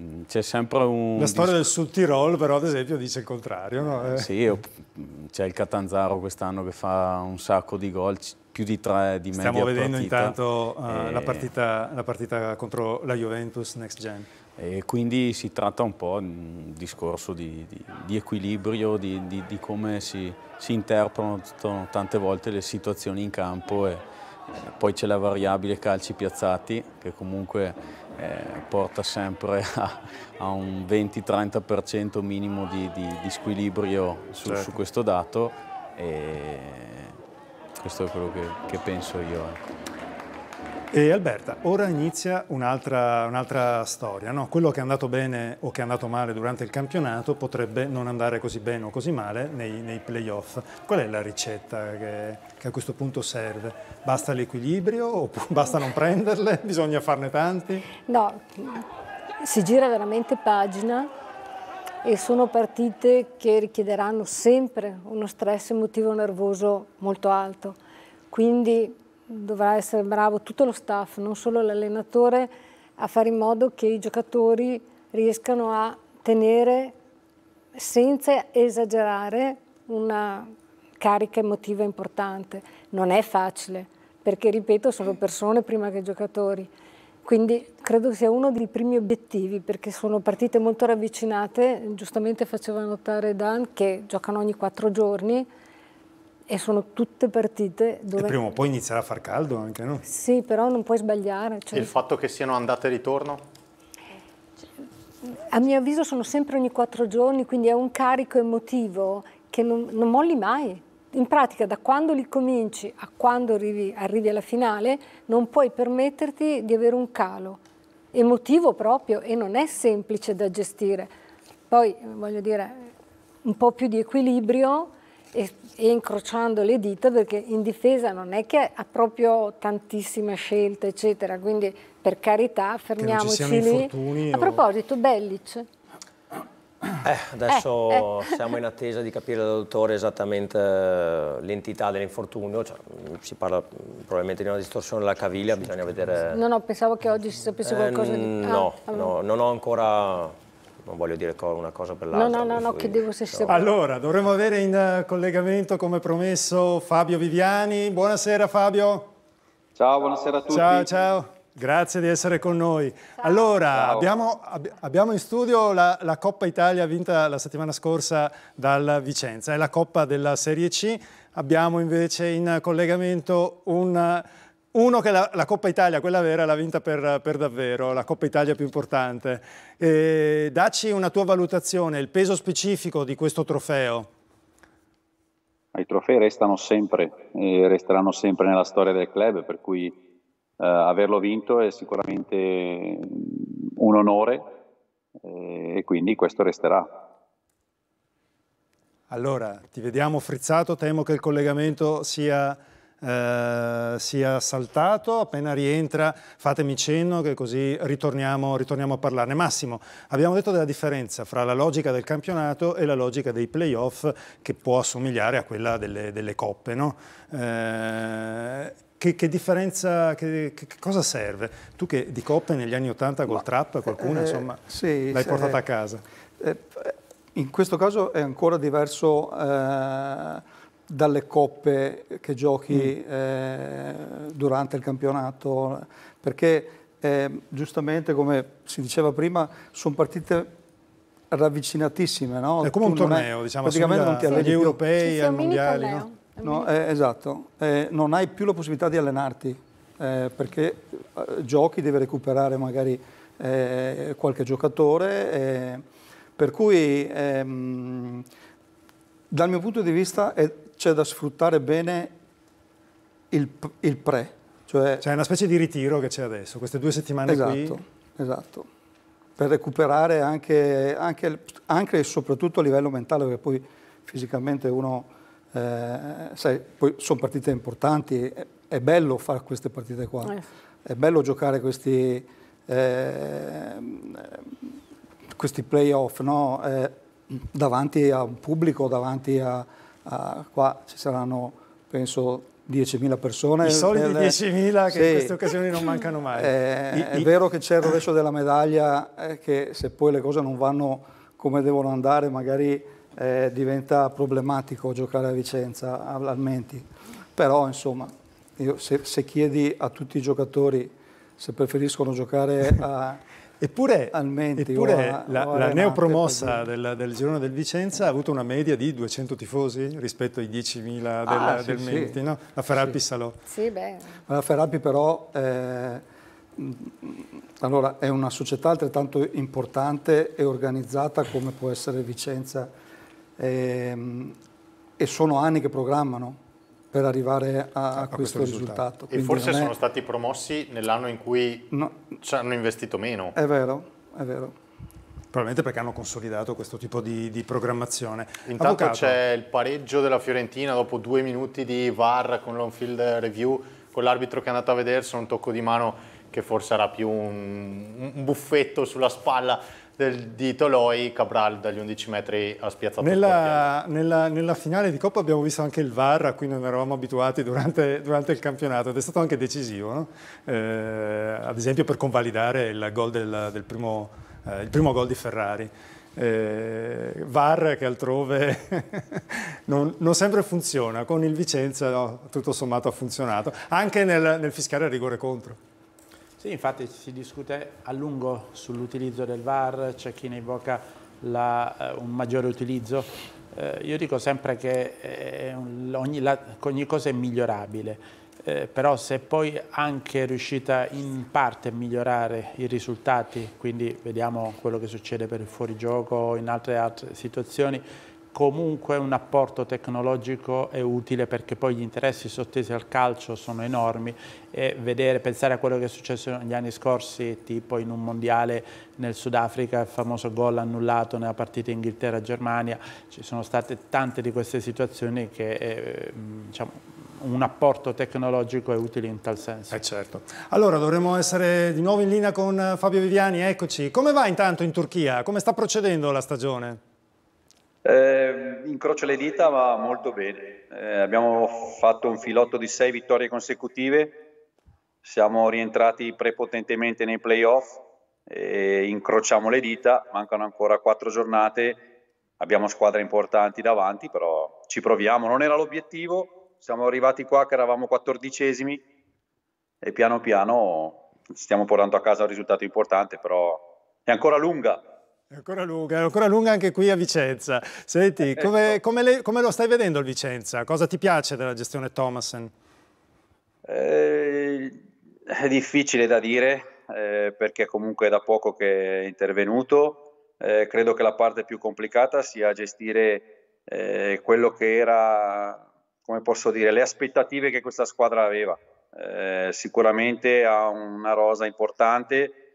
Mm, c'è sempre un... La storia del Sud Tirol però ad esempio dice il contrario, no? eh, Sì, mm, c'è il Catanzaro quest'anno che fa un sacco di gol, più di tre di Stiamo media Stiamo vedendo partita. intanto uh, eh, e... Eh, la, partita, la partita contro la Juventus Next Gen. E quindi si tratta un po' di mm, un discorso di, di, di equilibrio, di, di come si, si, interpretano tante volte le situazioni in campo e, eh, poi c'è la variabile calci piazzati che comunque eh, porta sempre a, a un 20-30% minimo di, squilibrio su, certo. su, questo dato e questo è quello che, che penso io. Ecco. E Alberta, ora inizia un'altra, un storia. No? Quello che è andato bene o che è andato male durante il campionato potrebbe non andare così bene o così male nei, nei playoff. Qual è la ricetta che, che, a questo punto serve? Basta l'equilibrio o basta non prenderle? Bisogna farne tanti? No, si gira veramente pagina e sono partite che richiederanno sempre uno stress emotivo nervoso molto alto. Quindi dovrà essere bravo tutto lo staff, non solo l'allenatore, a fare in modo che i giocatori riescano a tenere senza esagerare una carica emotiva importante. Non è facile, perché ripeto, sono persone prima che giocatori. Quindi credo sia uno dei primi obiettivi perché sono partite molto ravvicinate, giustamente faceva notare Dan che giocano ogni quattro giorni e sono tutte partite dove... E prima o poi inizierà a far caldo anche, no? Sì, però non puoi sbagliare. Cioè... Il fatto che siano andate e ritorno? A mio avviso sono sempre ogni quattro giorni, quindi è un carico emotivo che non, non molli mai in pratica da quando li cominci a quando arrivi, arrivi, alla finale non puoi permetterti di avere un calo emotivo proprio e non è semplice da gestire. Poi voglio dire un po' più di equilibrio e, e incrociando le dita perché in difesa non è che ha proprio tantissima scelta eccetera, quindi per carità fermiamoci lì. A proposito, Bellic eh, adesso eh, eh. siamo in attesa di capire dal dottore esattamente eh, l'entità dell'infortunio, cioè, si parla probabilmente di una distorsione della caviglia, bisogna vedere... No, no, pensavo che oggi si sapesse eh, qualcosa di... Ah, no, ah, no, non ho ancora... Non voglio dire una cosa per l'altra. No, no, no, no che devo se sapere. Allora, dovremmo avere in eh, collegamento, come promesso, Fabio Viviani. Buonasera Fabio. Ciao, buonasera a tutti. Ciao, ciao. Grazie di essere con noi. Ciao. Allora, Ciao. Abbiamo, ab abbiamo, in studio la, la, Coppa Italia vinta la settimana scorsa dal Vicenza, è la Coppa della Serie C. Abbiamo invece in collegamento un, uno che la, la, Coppa Italia, quella vera, l'ha vinta per, per, davvero, la Coppa Italia più importante. E, dacci una tua valutazione, il peso specifico di questo trofeo. I trofei restano sempre, eh, resteranno sempre nella storia del club, per cui eh, averlo vinto è sicuramente un onore eh, e quindi questo resterà. Allora, ti vediamo frizzato, temo che il collegamento sia, eh, sia, saltato, appena rientra fatemi cenno che così ritorniamo, ritorniamo a parlarne. Massimo, abbiamo detto della differenza fra la logica del campionato e la logica dei playoff che può assomigliare a quella delle, delle coppe, no? Eh, che, che, differenza, che, che, cosa serve? Tu che di coppe negli anni 80 col Ma, trap qualcuno eh, insomma sì, l'hai portata a eh, casa. Eh, eh, in questo caso è ancora diverso eh, dalle coppe che giochi mm. durante il campionato perché giustamente come si diceva prima sono partite ravvicinatissime. No? È come tu un torneo, è, diciamo, praticamente non ti alleni agli europei, ai mondiali. No? No, eh, esatto, eh, non hai più la possibilità di allenarti eh, perché eh, giochi deve recuperare magari eh, qualche giocatore, per cui ehm, dal mio punto di vista c'è da sfruttare bene il, il pre. Cioè, cioè, è una specie di ritiro che c'è adesso, queste due settimane esatto, qui. Esatto, per recuperare anche, anche, anche, e soprattutto a livello mentale, perché poi fisicamente uno eh, sai, poi sono partite importanti, è, bello fare queste partite qua, eh. è bello giocare questi, eh, questi playoff no? Eh, davanti a un pubblico, davanti a, a qua ci saranno penso 10.000 persone. I soliti delle... 10.000 che sì. in queste occasioni non mancano mai. Eh, I, è i... vero che c'è il rovescio della medaglia, eh, che se poi le cose non vanno come devono andare, magari eh, diventa problematico giocare a Vicenza, al Però insomma, io, se, se, chiedi a tutti i giocatori se preferiscono giocare a... Eppure, al Menti eppure a, la, la neopromossa del, del girone del Vicenza ha avuto una media di 200 tifosi rispetto ai 10.000 del, ah, del Menti, sì. No? la Ferrapi sì. Salò. Sì, beh. La Ferrapi però eh, mm, allora, è una società altrettanto importante e organizzata come può essere Vicenza e, ehm, e sono anni che programmano per arrivare a, a questo, questo, risultato. risultato. E forse sono stati promossi nell'anno in cui no. ci hanno investito meno. È vero, è vero. Probabilmente perché hanno consolidato questo tipo di, di programmazione. Intanto c'è il pareggio della Fiorentina dopo due minuti di VAR con l'on-field review, con l'arbitro che è andato a vederselo, un tocco di mano che forse era più un, un buffetto sulla spalla del, di Toloi Cabral dagli 11 metri ha spiazzato nella, nella, nella, finale di Coppa abbiamo visto anche il VAR a cui non eravamo abituati durante, durante il campionato ed è stato anche decisivo, no? eh, ad esempio per convalidare il gol, del, del primo, eh, il primo gol di Ferrari. Eh, VAR che altrove non, non, sempre funziona, con il Vicenza no, tutto sommato ha funzionato, anche nel, nel fiscare il rigore contro. Sì, infatti si discute a lungo sull'utilizzo del VAR, c'è chi ne invoca la, eh, un maggiore utilizzo. Eh, io dico sempre che eh, ogni, la, ogni, cosa è migliorabile, eh, però se poi anche riuscita in parte a migliorare i risultati, quindi vediamo quello che succede per il fuorigioco o in altre, altre situazioni, comunque un apporto tecnologico è utile perché poi gli interessi sottesi al calcio sono enormi e vedere, pensare a quello che è successo negli anni scorsi, tipo in un mondiale nel Sudafrica, il famoso gol annullato nella partita Inghilterra-Germania, ci sono state tante di queste situazioni che eh, diciamo, un apporto tecnologico è utile in tal senso. Eh certo. Allora dovremmo essere di nuovo in linea con Fabio Viviani, eccoci. Come va intanto in Turchia? Come sta procedendo la stagione? Eh, incrocio le dita, ma molto bene. Eh, abbiamo fatto un filotto di sei vittorie consecutive, siamo rientrati prepotentemente nei playoff, eh, incrociamo le dita, mancano ancora quattro giornate, abbiamo squadre importanti davanti, però ci proviamo, non era l'obiettivo, siamo arrivati qua che eravamo quattordicesimi e piano piano stiamo portando a casa un risultato importante, però è ancora lunga, è ancora lunga, è ancora lunga anche qui a Vicenza. Senti, ecco. come, come, le, come, lo stai vedendo il Vicenza? Cosa ti piace della gestione Thomasen? Eh, è difficile da dire, eh, perché comunque è da poco che è intervenuto. Eh, credo che la parte più complicata sia gestire eh, quello che era, come posso dire, le aspettative che questa squadra aveva. Eh, sicuramente ha una rosa importante,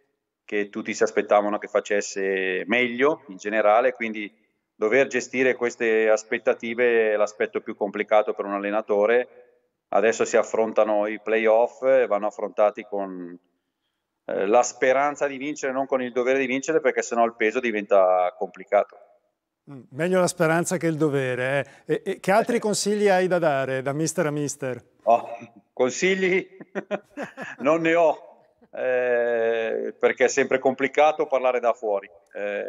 che tutti si aspettavano che facesse meglio in generale, quindi dover gestire queste aspettative è l'aspetto più complicato per un allenatore. Adesso si affrontano i playoff e vanno affrontati con eh, la speranza di vincere, non con il dovere di vincere, perché sennò il peso diventa complicato. Mm, meglio la speranza che il dovere. Eh. E, e che altri eh. consigli hai da dare da mister a mister? Oh, consigli? non ne ho eh, perché è sempre complicato parlare da fuori. Eh,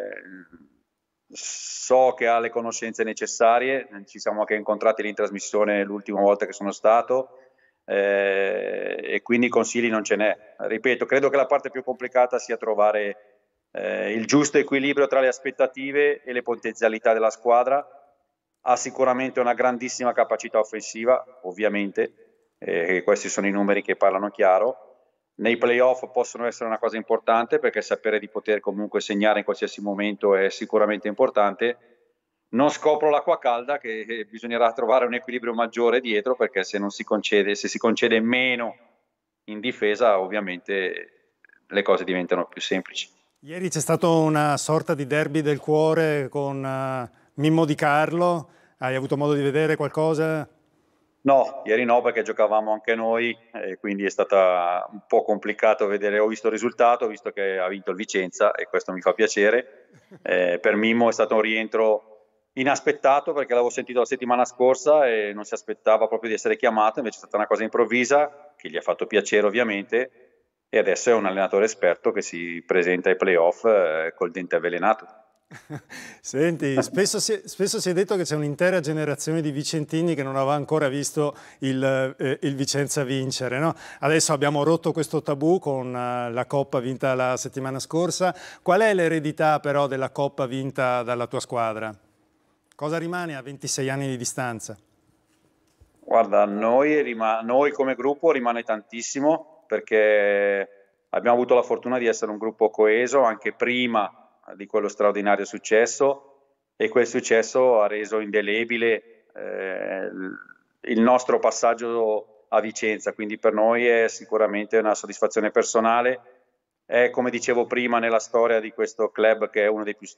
so che ha le conoscenze necessarie, ci siamo anche incontrati lì in trasmissione l'ultima volta che sono stato eh, e quindi consigli non ce n'è. Ripeto, credo che la parte più complicata sia trovare eh, il giusto equilibrio tra le aspettative e le potenzialità della squadra. Ha sicuramente una grandissima capacità offensiva, ovviamente, eh, questi sono i numeri che parlano chiaro nei playoff possono essere una cosa importante perché sapere di poter comunque segnare in qualsiasi momento è sicuramente importante. Non scopro l'acqua calda che eh, bisognerà trovare un equilibrio maggiore dietro perché se, non si concede, se si concede meno in difesa ovviamente le cose diventano più semplici. Ieri c'è stato una sorta di derby del cuore con eh, Mimmo Di Carlo, hai avuto modo di vedere qualcosa? No, ieri no perché giocavamo anche noi e quindi è stato un po' complicato vedere, ho visto il risultato, visto che ha vinto il Vicenza e questo mi fa piacere, eh, per Mimmo è stato un rientro inaspettato perché l'avevo sentito la settimana scorsa e non si aspettava proprio di essere chiamato, invece è stata una cosa improvvisa che gli ha fatto piacere ovviamente e adesso è un allenatore esperto che si presenta ai playoff eh, col dente avvelenato. Senti, spesso si, è, spesso si, è detto che c'è un'intera generazione di vicentini che non aveva ancora visto il, eh, il Vicenza vincere. No? Adesso abbiamo rotto questo tabù con eh, la Coppa vinta la settimana scorsa. Qual è l'eredità però della Coppa vinta dalla tua squadra? Cosa rimane a 26 anni di distanza? Guarda, noi, noi come gruppo rimane tantissimo perché abbiamo avuto la fortuna di essere un gruppo coeso anche prima di quello straordinario successo e quel successo ha reso indelebile eh, il nostro passaggio a Vicenza, quindi per noi è sicuramente una soddisfazione personale, è come dicevo prima nella storia di questo club che è uno dei più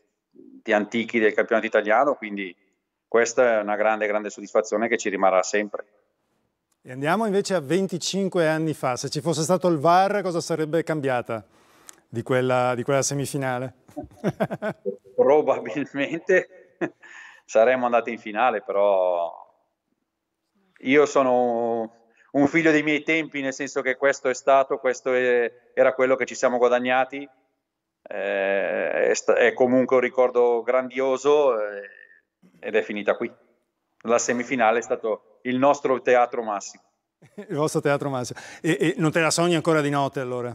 antichi del campionato italiano, quindi questa è una grande, grande soddisfazione che ci rimarrà sempre. E andiamo invece a 25 anni fa, se ci fosse stato il VAR cosa sarebbe cambiata? di quella, di quella semifinale? Probabilmente saremmo andati in finale, però io sono un figlio dei miei tempi, nel senso che questo è stato, questo è, era quello che ci siamo guadagnati, eh, è, è, comunque un ricordo grandioso eh, ed è finita qui. La semifinale è stato il nostro teatro massimo. Il vostro teatro massimo. E, e non te la sogni ancora di notte allora?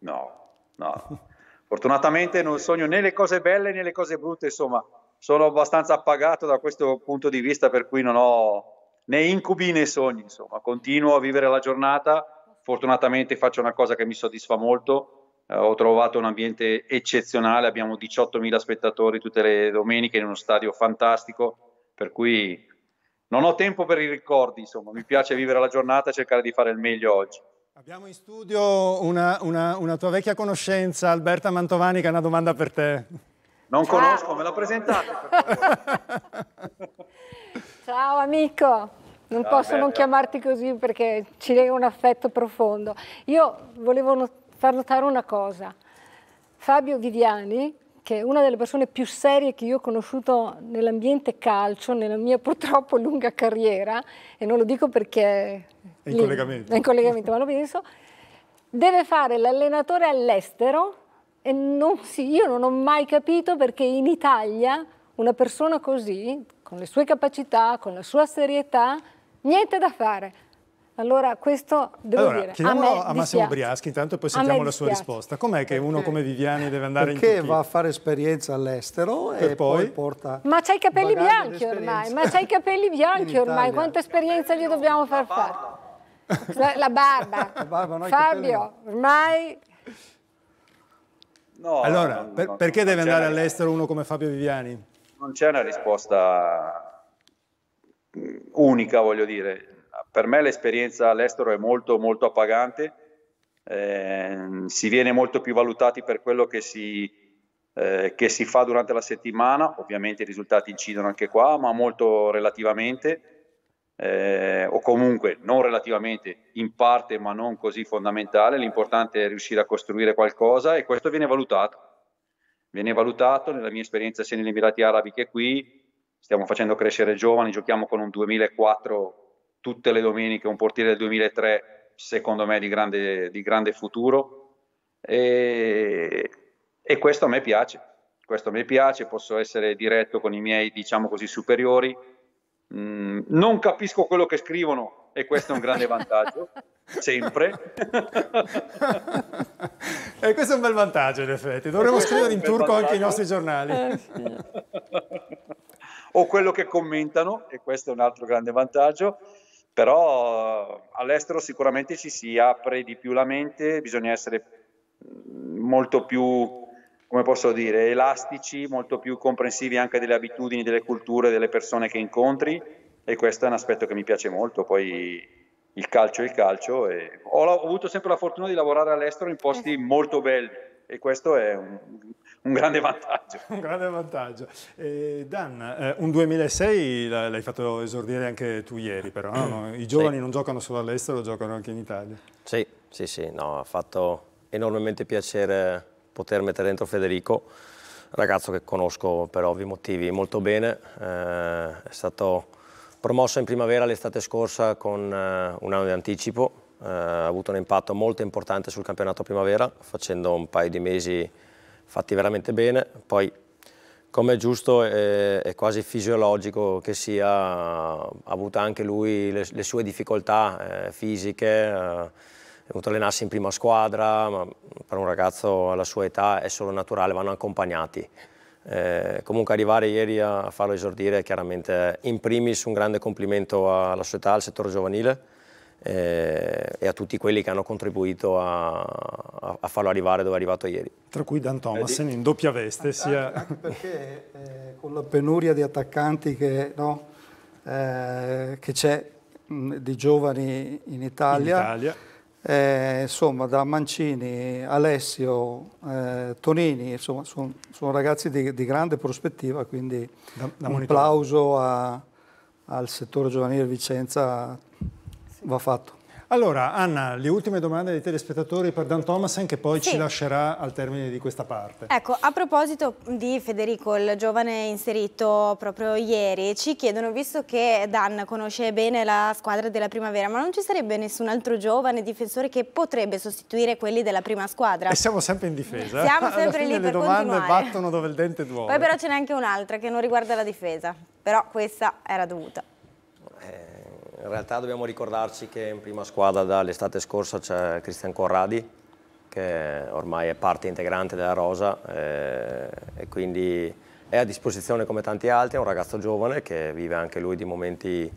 No, no. Fortunatamente non sogno né le cose belle né le cose brutte, insomma, sono abbastanza appagato da questo punto di vista, per cui non ho né incubi né sogni, insomma, continuo a vivere la giornata. Fortunatamente faccio una cosa che mi soddisfa molto. Eh, ho trovato un ambiente eccezionale, abbiamo 18.000 spettatori tutte le domeniche in uno stadio fantastico, per cui non ho tempo per i ricordi, insomma, mi piace vivere la giornata e cercare di fare il meglio oggi. Abbiamo in studio una, una, una, tua vecchia conoscenza, Alberta Mantovani, che ha una domanda per te. Non Ciao. conosco, me la presentate. Ciao amico, non Ciao, posso Alberta. non chiamarti così perché ci lega un affetto profondo. Io volevo not far notare una cosa. Fabio Viviani che è una delle persone più serie che io ho conosciuto nell'ambiente calcio, nella mia purtroppo lunga carriera, e non lo dico perché è in, lì, collegamento. È in collegamento, ma lo penso, deve fare l'allenatore all'estero e non si, io non ho mai capito perché in Italia una persona così, con le sue capacità, con la sua serietà, niente da fare. Allora, questo devo allora, dire. Chiediamolo a, a Massimo Briaschi, intanto, e poi sentiamo la sua risposta. Com'è che uno come Viviani deve andare Perché in Turchia? Perché va a fare esperienza all'estero e, e poi? poi? porta. Ma c'hai i capelli bianchi ormai, ma c'hai i capelli bianchi ormai, quanta esperienza gli dobbiamo far fare? La, la barba. La barba Fabio, ormai No, allora, non, per, non, perché non deve andare all'estero uno come Fabio Viviani? Non c'è una risposta mm, unica, voglio dire. Per me l'esperienza all'estero è molto, molto appagante, eh, si viene molto più valutati per quello che si, eh, che si, fa durante la settimana, ovviamente i risultati incidono anche qua, ma molto relativamente, eh, o comunque non relativamente, in parte ma non così fondamentale, l'importante è riuscire a costruire qualcosa e questo viene valutato. Viene valutato nella mia esperienza sia negli Emirati Arabi che qui, stiamo facendo crescere giovani, giochiamo con un 2004 tutte le domeniche, un portiere del 2003 secondo me di grande, di grande futuro e, e, questo a me piace, questo a me piace, posso essere diretto con i miei diciamo così superiori, mm, non capisco quello che scrivono e questo è un grande vantaggio, sempre. e questo è un bel vantaggio in effetti, dovremmo scrivere in turco vantaggio. anche i nostri giornali. Eh, o quello che commentano, e questo è un altro grande vantaggio, però all'estero sicuramente ci si apre di più la mente, bisogna essere mm, molto più, come posso dire, elastici, molto più comprensivi anche delle abitudini, delle culture, delle persone che incontri e questo è un aspetto che mi piace molto, poi il calcio è il calcio ho, ho avuto sempre la fortuna di lavorare all'estero in posti eh molto belli e questo è un un grande vantaggio. un grande vantaggio. Eh, Dan, eh, un 2006 l'hai fatto esordire anche tu ieri, però no? i giovani sì. non giocano solo all'estero, giocano anche in Italia. Sì, sì, sì, no, ha fatto enormemente piacere poter mettere dentro Federico, ragazzo che conosco per ovvi motivi molto bene, eh, è stato promosso in primavera l'estate scorsa con eh, un anno di anticipo, eh, ha avuto un impatto molto importante sul campionato primavera, facendo un paio di mesi fatti veramente bene, poi come è giusto è quasi fisiologico che sia, ha avuto anche lui le, le sue difficoltà eh, fisiche, eh, è venuto allenarsi in prima squadra, ma per un ragazzo alla sua età è solo naturale, vanno accompagnati. Eh, comunque arrivare ieri a farlo esordire è chiaramente in primis un grande complimento alla società, al settore giovanile, eh, e a tutti quelli che hanno contribuito a, a, a, farlo arrivare dove è arrivato ieri. Tra cui Dan Thomasen in doppia veste. Anche, sia... anche perché eh, con la penuria di attaccanti che no, eh, c'è mm, di giovani in Italia, in Italia. Eh, insomma da Mancini, Alessio, eh, Tonini, insomma sono, sono ragazzi di, di, grande prospettiva, quindi da, da un applauso al settore giovanile Vicenza va fatto. Allora, Anna, le ultime domande dei telespettatori per Dan Thomasen che poi sì. ci lascerà al termine di questa parte. Ecco, a proposito di Federico, il giovane inserito proprio ieri, ci chiedono, visto che Dan conosce bene la squadra della primavera, ma non ci sarebbe nessun altro giovane difensore che potrebbe sostituire quelli della prima squadra? E siamo sempre in difesa. Siamo sempre lì le per continuare. Le domande battono dove il dente duole. Poi però ce n'è anche un'altra che non riguarda la difesa, però questa era dovuta. In realtà dobbiamo ricordarci che in prima squadra dall'estate scorsa c'è Cristian Corradi, che ormai è parte integrante della rosa eh, e quindi è a disposizione come tanti altri, è un ragazzo giovane che vive anche lui di momenti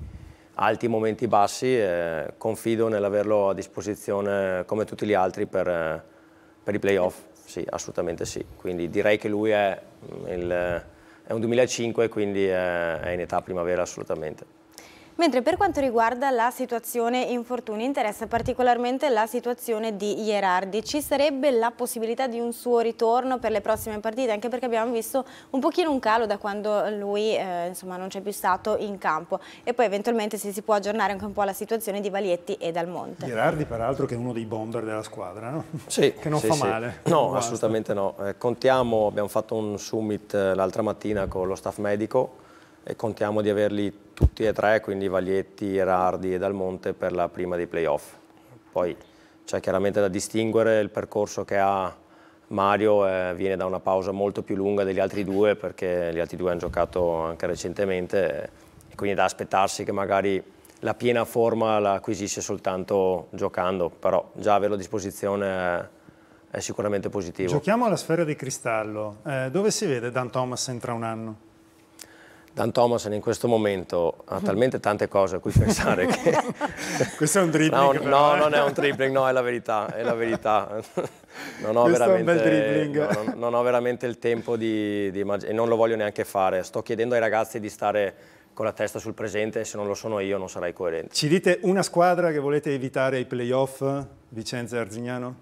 alti, momenti bassi e confido nell'averlo a disposizione come tutti gli altri per, per i playoff, sì, assolutamente sì. Quindi direi che lui è, mm, il, è un 2005, quindi è, è in età primavera assolutamente. Mentre per quanto riguarda la situazione infortuni interessa particolarmente la situazione di Ierardi. Ci sarebbe la possibilità di un suo ritorno per le prossime partite anche perché abbiamo visto un pochino un calo da quando lui eh, insomma, non c'è più stato in campo e poi eventualmente se si può aggiornare anche un po' la situazione di Valietti e Dalmonte. Ierardi peraltro che è uno dei bomber della squadra, no? sì, che non sì, fa sì. male. No, Basta. assolutamente no. Eh, contiamo, abbiamo fatto un summit eh, l'altra mattina con lo staff medico e contiamo di averli tutti e tre, quindi Vaglietti, Rardi e Dalmonte per la prima dei playoff. Poi c'è chiaramente da distinguere il percorso che ha Mario, eh, viene da una pausa molto più lunga degli altri due perché gli altri due hanno giocato anche recentemente eh, e quindi è da aspettarsi che magari la piena forma la acquisisce soltanto giocando, però già averlo a disposizione eh, è sicuramente positivo. Giochiamo alla sfera di cristallo, eh, dove si vede Dan Thomas tra un anno? Dan Thomas in questo momento ha talmente tante cose a cui pensare che... Questo è un dribbling. No, no, non è un dribbling, no, è la verità, è la verità. Non ho, no, non, ho veramente, il tempo di, di immaginare, e non lo voglio neanche fare. Sto chiedendo ai ragazzi di stare con la testa sul presente se non lo sono io non sarai coerente. Ci dite una squadra che volete evitare ai playoff, Vicenza e Arzignano?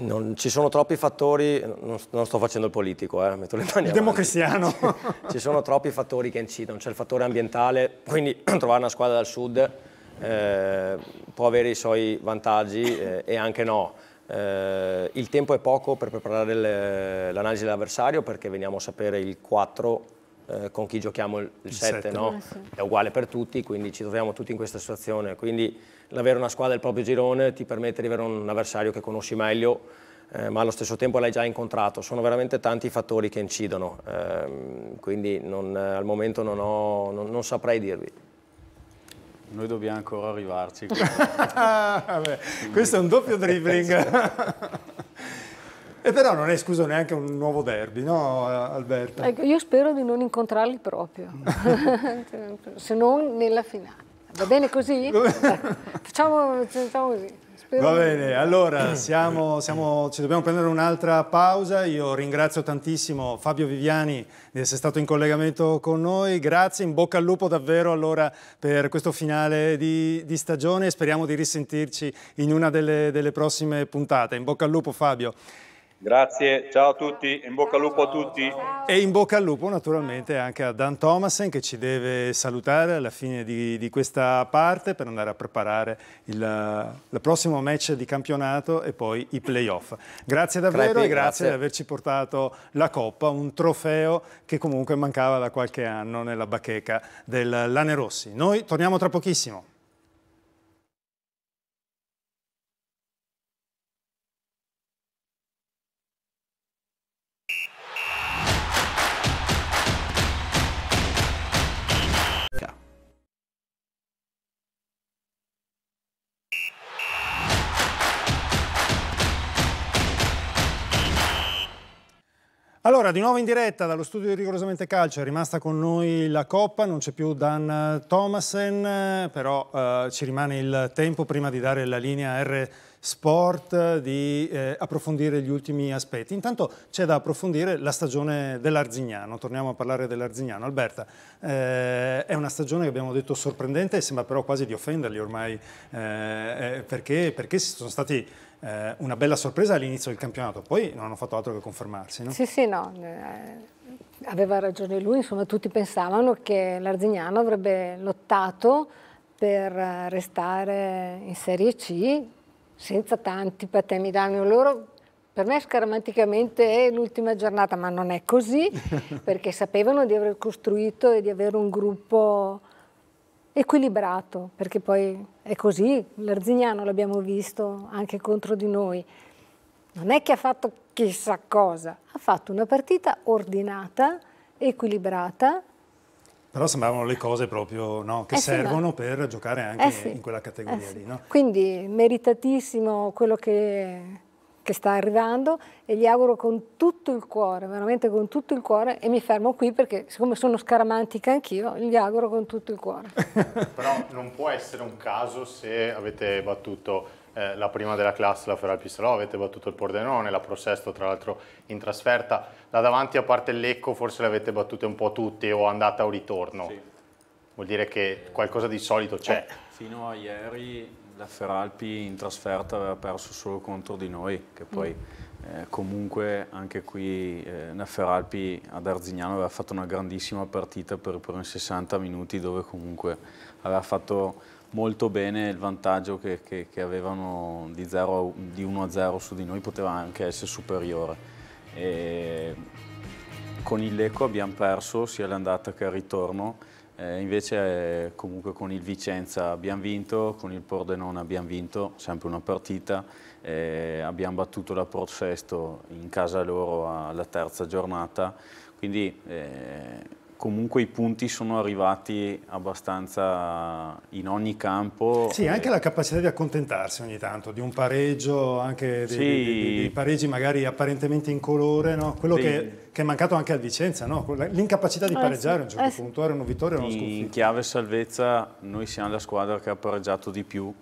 Non, ci sono troppi fattori, non, non, sto facendo il politico, eh, metto le mani Il democristiano. ci sono troppi fattori che incidono, c'è il fattore ambientale, quindi trovare una squadra dal sud eh, può avere i suoi vantaggi eh, e anche no. Eh, il tempo è poco per preparare l'analisi dell'avversario perché veniamo a sapere il 4 eh, con chi giochiamo il, il, il 7, 7. No? Eh sì. è uguale per tutti, quindi ci troviamo tutti in questa situazione. Quindi l'avere una squadra del proprio girone ti permette di avere un avversario che conosci meglio, eh, ma allo stesso tempo l'hai già incontrato. Sono veramente tanti i fattori che incidono, eh, quindi non, al momento non, ho, non, non saprei dirvi. Noi dobbiamo ancora arrivarci. Vabbè, questo è un doppio dribbling. E però non è scuso neanche un nuovo derby, no Alberto? Ecco, io spero di non incontrarli proprio, se non nella finale. Va bene così? facciamo, facciamo così. Va bene, allora siamo, siamo, ci dobbiamo prendere un'altra pausa. Io ringrazio tantissimo Fabio Viviani di essere stato in collegamento con noi. Grazie, in bocca al lupo davvero allora per questo finale di, di stagione speriamo di risentirci in una delle, delle prossime puntate. In bocca al lupo Fabio. Grazie, ciao a tutti, in bocca al lupo a tutti. E in bocca al lupo naturalmente anche a Dan Thomasen che ci deve salutare alla fine di, di questa parte per andare a preparare eh, il, prossimo match di campionato e poi i playoff. Grazie davvero Crepi, e grazie, grazie di averci portato la Coppa, un trofeo che comunque mancava da qualche anno nella bacheca dell'Ane Rossi. Noi torniamo tra pochissimo. Allora, di nuovo in diretta dallo studio di Rigorosamente Calcio, è rimasta con noi la Coppa, non c'è più Dan Thomasen, però eh, ci rimane il tempo prima di dare la linea R Sport, di eh, approfondire gli ultimi aspetti. Intanto c'è da approfondire la stagione dell'Arzignano, torniamo a parlare dell'Arzignano. Alberta, eh, è una stagione che abbiamo detto sorprendente, sembra però quasi di offenderli ormai, eh, eh, perché, perché sono stati eh, una bella sorpresa all'inizio del campionato, poi non hanno fatto altro che confermarsi. No? Sì, sì, no. Eh, aveva ragione lui, insomma tutti pensavano che l'Arzignano avrebbe lottato per eh, restare in Serie C senza tanti patemi d'animo. Loro per me scaramanticamente è l'ultima giornata, ma non è così, perché sapevano di aver costruito e di avere un gruppo equilibrato, perché poi è così, l'Arzignano l'abbiamo visto anche contro di noi. Non è che ha fatto chissà cosa, ha fatto una partita ordinata, equilibrata. Però sembravano le cose proprio no, che eh servono sì, per giocare anche eh sì, in quella eh categoria eh sì. lì. No? Quindi meritatissimo quello che che sta arrivando e gli auguro con tutto il cuore, veramente con tutto il cuore e mi fermo qui perché siccome sono scaramantica anch'io, gli auguro con tutto il cuore. Però non può essere un caso se avete battuto eh, la prima della classe, la Ferrari Pisterò, avete battuto il Pordenone, la Prosesto tra l'altro in trasferta, là davanti a parte il Lecco forse le avete battute un po' tutte o andata o ritorno. Sì. Vuol dire che qualcosa di solito c'è. Eh, fino a ieri la Feralpi in trasferta aveva perso solo contro di noi, che poi mm. eh, comunque anche qui eh, la Feralpi ad Arzignano aveva fatto una grandissima partita per i primi 60 minuti dove comunque aveva fatto molto bene il vantaggio che, che, che avevano di, 1 a 0 su di noi poteva anche essere superiore. E con il Lecco abbiamo perso sia l'andata che il ritorno eh, invece comunque con il Vicenza abbiamo vinto, con il Pordenone abbiamo vinto, sempre una partita, eh, abbiamo battuto la Port Sesto in casa loro alla terza giornata, quindi eh, comunque i punti sono arrivati abbastanza in ogni campo. Sì, anche la capacità di accontentarsi ogni tanto, di un pareggio, anche di, sì. dei, di, di pareggi magari apparentemente incolore, no? quello sì. che, che, è mancato anche a Vicenza, no? l'incapacità di eh, pareggiare a un certo eh, punto, era una vittoria o uno sconfitto. In chiave salvezza noi siamo la squadra che ha pareggiato di più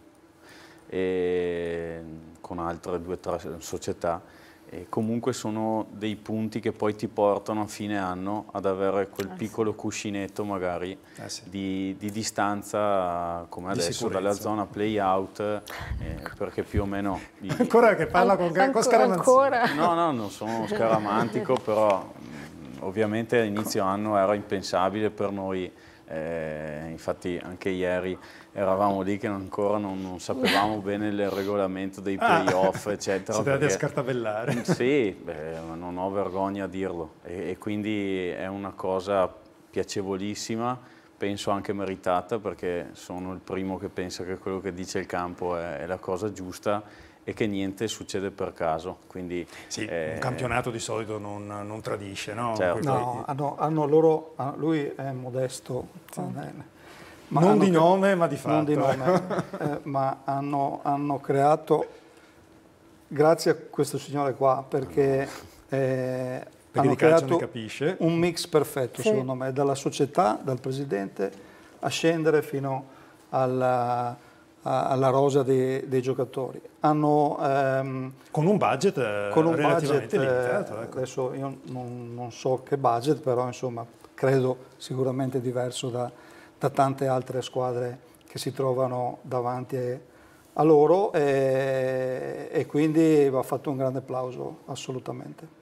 con altre due o tre società e comunque sono dei punti che poi ti portano a fine anno ad avere quel ah, piccolo cuscinetto magari eh sì. di, di, distanza come di adesso sicurezza. dalla zona play out eh, perché più o meno i, ancora che parla an con, an con Scaramantico no no non sono scaramantico però mm, ovviamente all'inizio anno era impensabile per noi eh, infatti anche ieri eravamo lì che ancora non, non sapevamo bene il regolamento dei ah. playoff, ah, eccetera. Siete andati a scartabellare. Sì, beh, non ho vergogna a dirlo. E, e, quindi è una cosa piacevolissima, penso anche meritata, perché sono il primo che pensa che quello che dice il campo è, è la cosa giusta e che niente succede per caso. Quindi, sì, eh... un campionato di solito non, non tradisce, no? Certo. no hanno, ah, hanno ah, loro, ah, lui è modesto, sì. ma non di nome ma di fatto. Di nome, eh, ma hanno, hanno, creato, grazie a questo signore qua, perché... Eh, perché hanno creato capisce. un mix perfetto sì. secondo me, dalla società, dal presidente, a scendere fino alla, alla rosa dei, dei giocatori. Hanno, ehm, con un budget eh, con un budget, limitato. Eh, ecco. Adesso io non, non, so che budget, però insomma credo sicuramente diverso da, da tante altre squadre che si trovano davanti a loro e, e quindi va fatto un grande applauso assolutamente.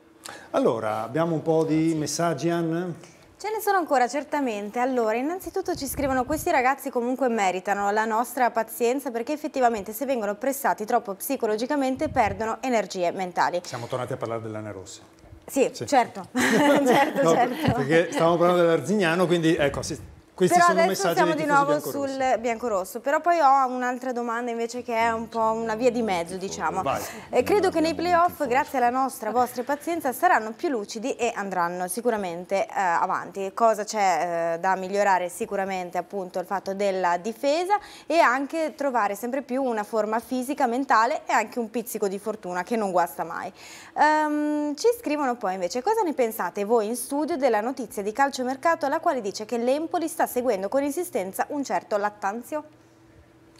Allora, abbiamo un po' di messaggi, Anne? Ce ne sono ancora, certamente. Allora, innanzitutto ci scrivono questi ragazzi comunque meritano la nostra pazienza perché effettivamente se vengono pressati troppo psicologicamente perdono energie mentali. Siamo tornati a parlare dell'Ane Rossa. Sì, sì, certo, certo, no, certo. Perché stavamo parlando dell'Arzignano, quindi ecco, sì, questi Però adesso siamo di nuovo biancorosso. sul bianco-rosso, Però poi ho un'altra domanda invece che è un po' una via di mezzo, diciamo. Eh, credo che nei playoff, grazie alla nostra vostra pazienza, saranno più lucidi e andranno sicuramente eh, avanti. Cosa c'è eh, da migliorare? Sicuramente appunto il fatto della difesa e anche trovare sempre più una forma fisica, mentale e anche un pizzico di fortuna che non guasta mai. Um, ci scrivono poi invece cosa ne pensate voi in studio della notizia di calciomercato alla quale dice che l'Empoli sta seguendo con insistenza un certo Lattanzio.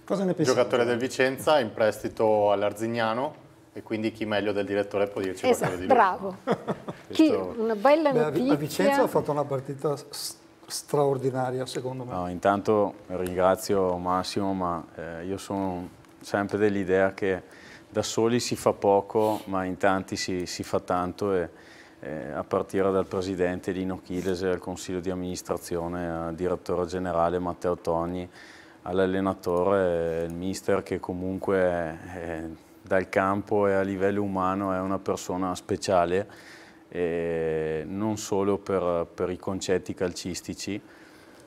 Cosa ne pensi? Giocatore del Vicenza in prestito all'Arzignano e quindi chi meglio del direttore può dirci esatto, qualcosa di lui. Bravo. chi, una bella notizia. Beh, Vicenza ha fatto una partita straordinaria secondo me. No, intanto ringrazio Massimo, ma eh, io sono sempre dell'idea che da soli si fa poco, ma in tanti si, si fa tanto e eh, a partire dal presidente Lino Chilese, al consiglio di amministrazione, eh, al direttore generale Matteo Togni, all'allenatore, eh, il mister che comunque eh, dal campo e a livello umano è una persona speciale, eh, non solo per, per, i concetti calcistici,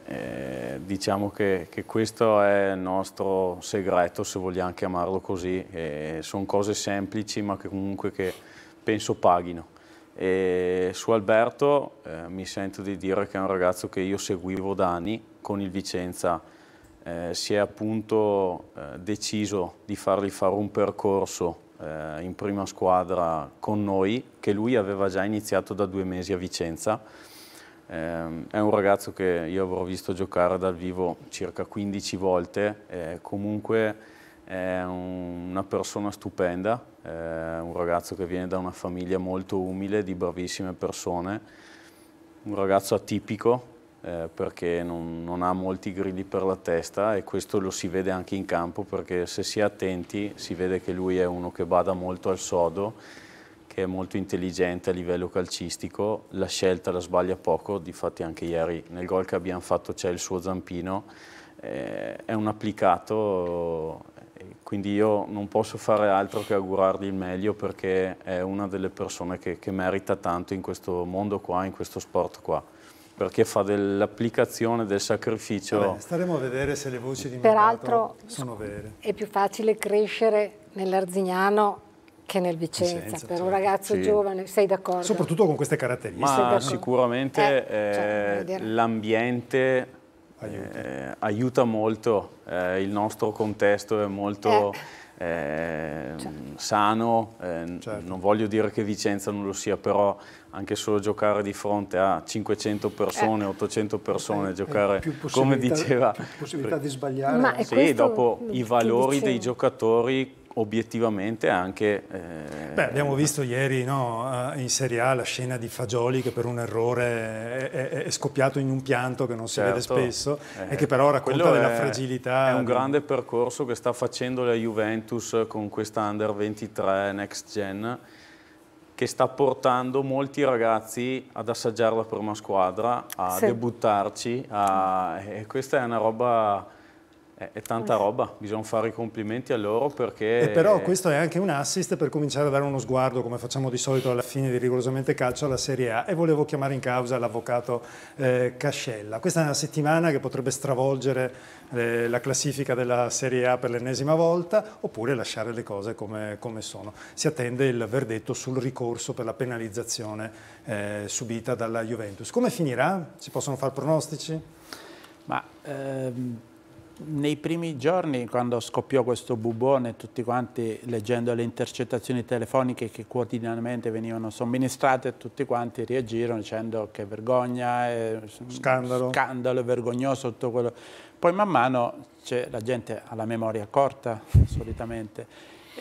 eh, diciamo che, che, questo è il nostro segreto, se vogliamo chiamarlo così. Eh, sono cose semplici ma che comunque che penso paghino. E su Alberto eh, mi sento di dire che è un ragazzo che io seguivo da anni con il Vicenza, eh, si è appunto eh, deciso di fargli fare un percorso eh, in prima squadra con noi che lui aveva già iniziato da due mesi a Vicenza. Ehm, è un ragazzo che io avrò visto giocare dal vivo circa 15 volte, eh, comunque è un, una persona stupenda, eh, un ragazzo che viene da una famiglia molto umile, di bravissime persone, un ragazzo atipico eh, perché non, non, ha molti grilli per la testa e questo lo si vede anche in campo perché se si è attenti si vede che lui è uno che bada molto al sodo, che è molto intelligente a livello calcistico, la scelta la sbaglia poco, difatti anche ieri nel gol che abbiamo fatto c'è il suo zampino, eh, è un applicato quindi io non posso fare altro che augurargli il meglio perché è una delle persone che, che merita tanto in questo mondo qua, in questo sport qua perché fa dell'applicazione del sacrificio. Vabbè, staremo a vedere se le voci di Peraltro, sono vere. È più facile crescere nell'Arzignano che nel Vicenza, Vicenza per cioè. un certo. ragazzo sì. giovane, sei d'accordo? Soprattutto con queste caratteristiche. Ma sicuramente eh, cioè, eh, l'ambiente aiuta, eh, aiuta molto, eh, il nostro contesto è molto certo. sano, eh, certo. non voglio dire che Vicenza non lo sia, però anche solo giocare di fronte a 500 persone, 800 persone, giocare come diceva... Più possibilità di sbagliare. Ma sì, dopo i valori dei giocatori obiettivamente anche... Eh, Beh, abbiamo visto ieri no, eh, in Serie A la scena di Fagioli che per un errore è, è, è scoppiato in un pianto che non si certo, vede spesso eh, e che però racconta della è, fragilità. È un grande percorso che sta facendo la Juventus con questa Under 23 Next Gen che sta portando molti ragazzi ad assaggiare la prima squadra, a sì. debuttarci a, e questa è una roba è tanta roba, bisogna fare i complimenti a loro perché... E eh, però questo è anche un assist per cominciare a dare uno sguardo, come facciamo di solito alla fine di Rigorosamente Calcio, alla Serie A e volevo chiamare in causa l'avvocato eh, Cascella. Questa è una settimana che potrebbe stravolgere eh, la classifica della Serie A per l'ennesima volta oppure lasciare le cose come, come, sono. Si attende il verdetto sul ricorso per la penalizzazione eh, subita dalla Juventus. Come finirà? Si possono fare pronostici? Ma... Ehm nei primi giorni, quando scoppiò questo bubone, tutti quanti leggendo le intercettazioni telefoniche che quotidianamente venivano somministrate, tutti quanti reagirono dicendo che vergogna, eh, scandalo, scandalo vergognoso tutto quello. Poi man mano la gente ha la memoria corta solitamente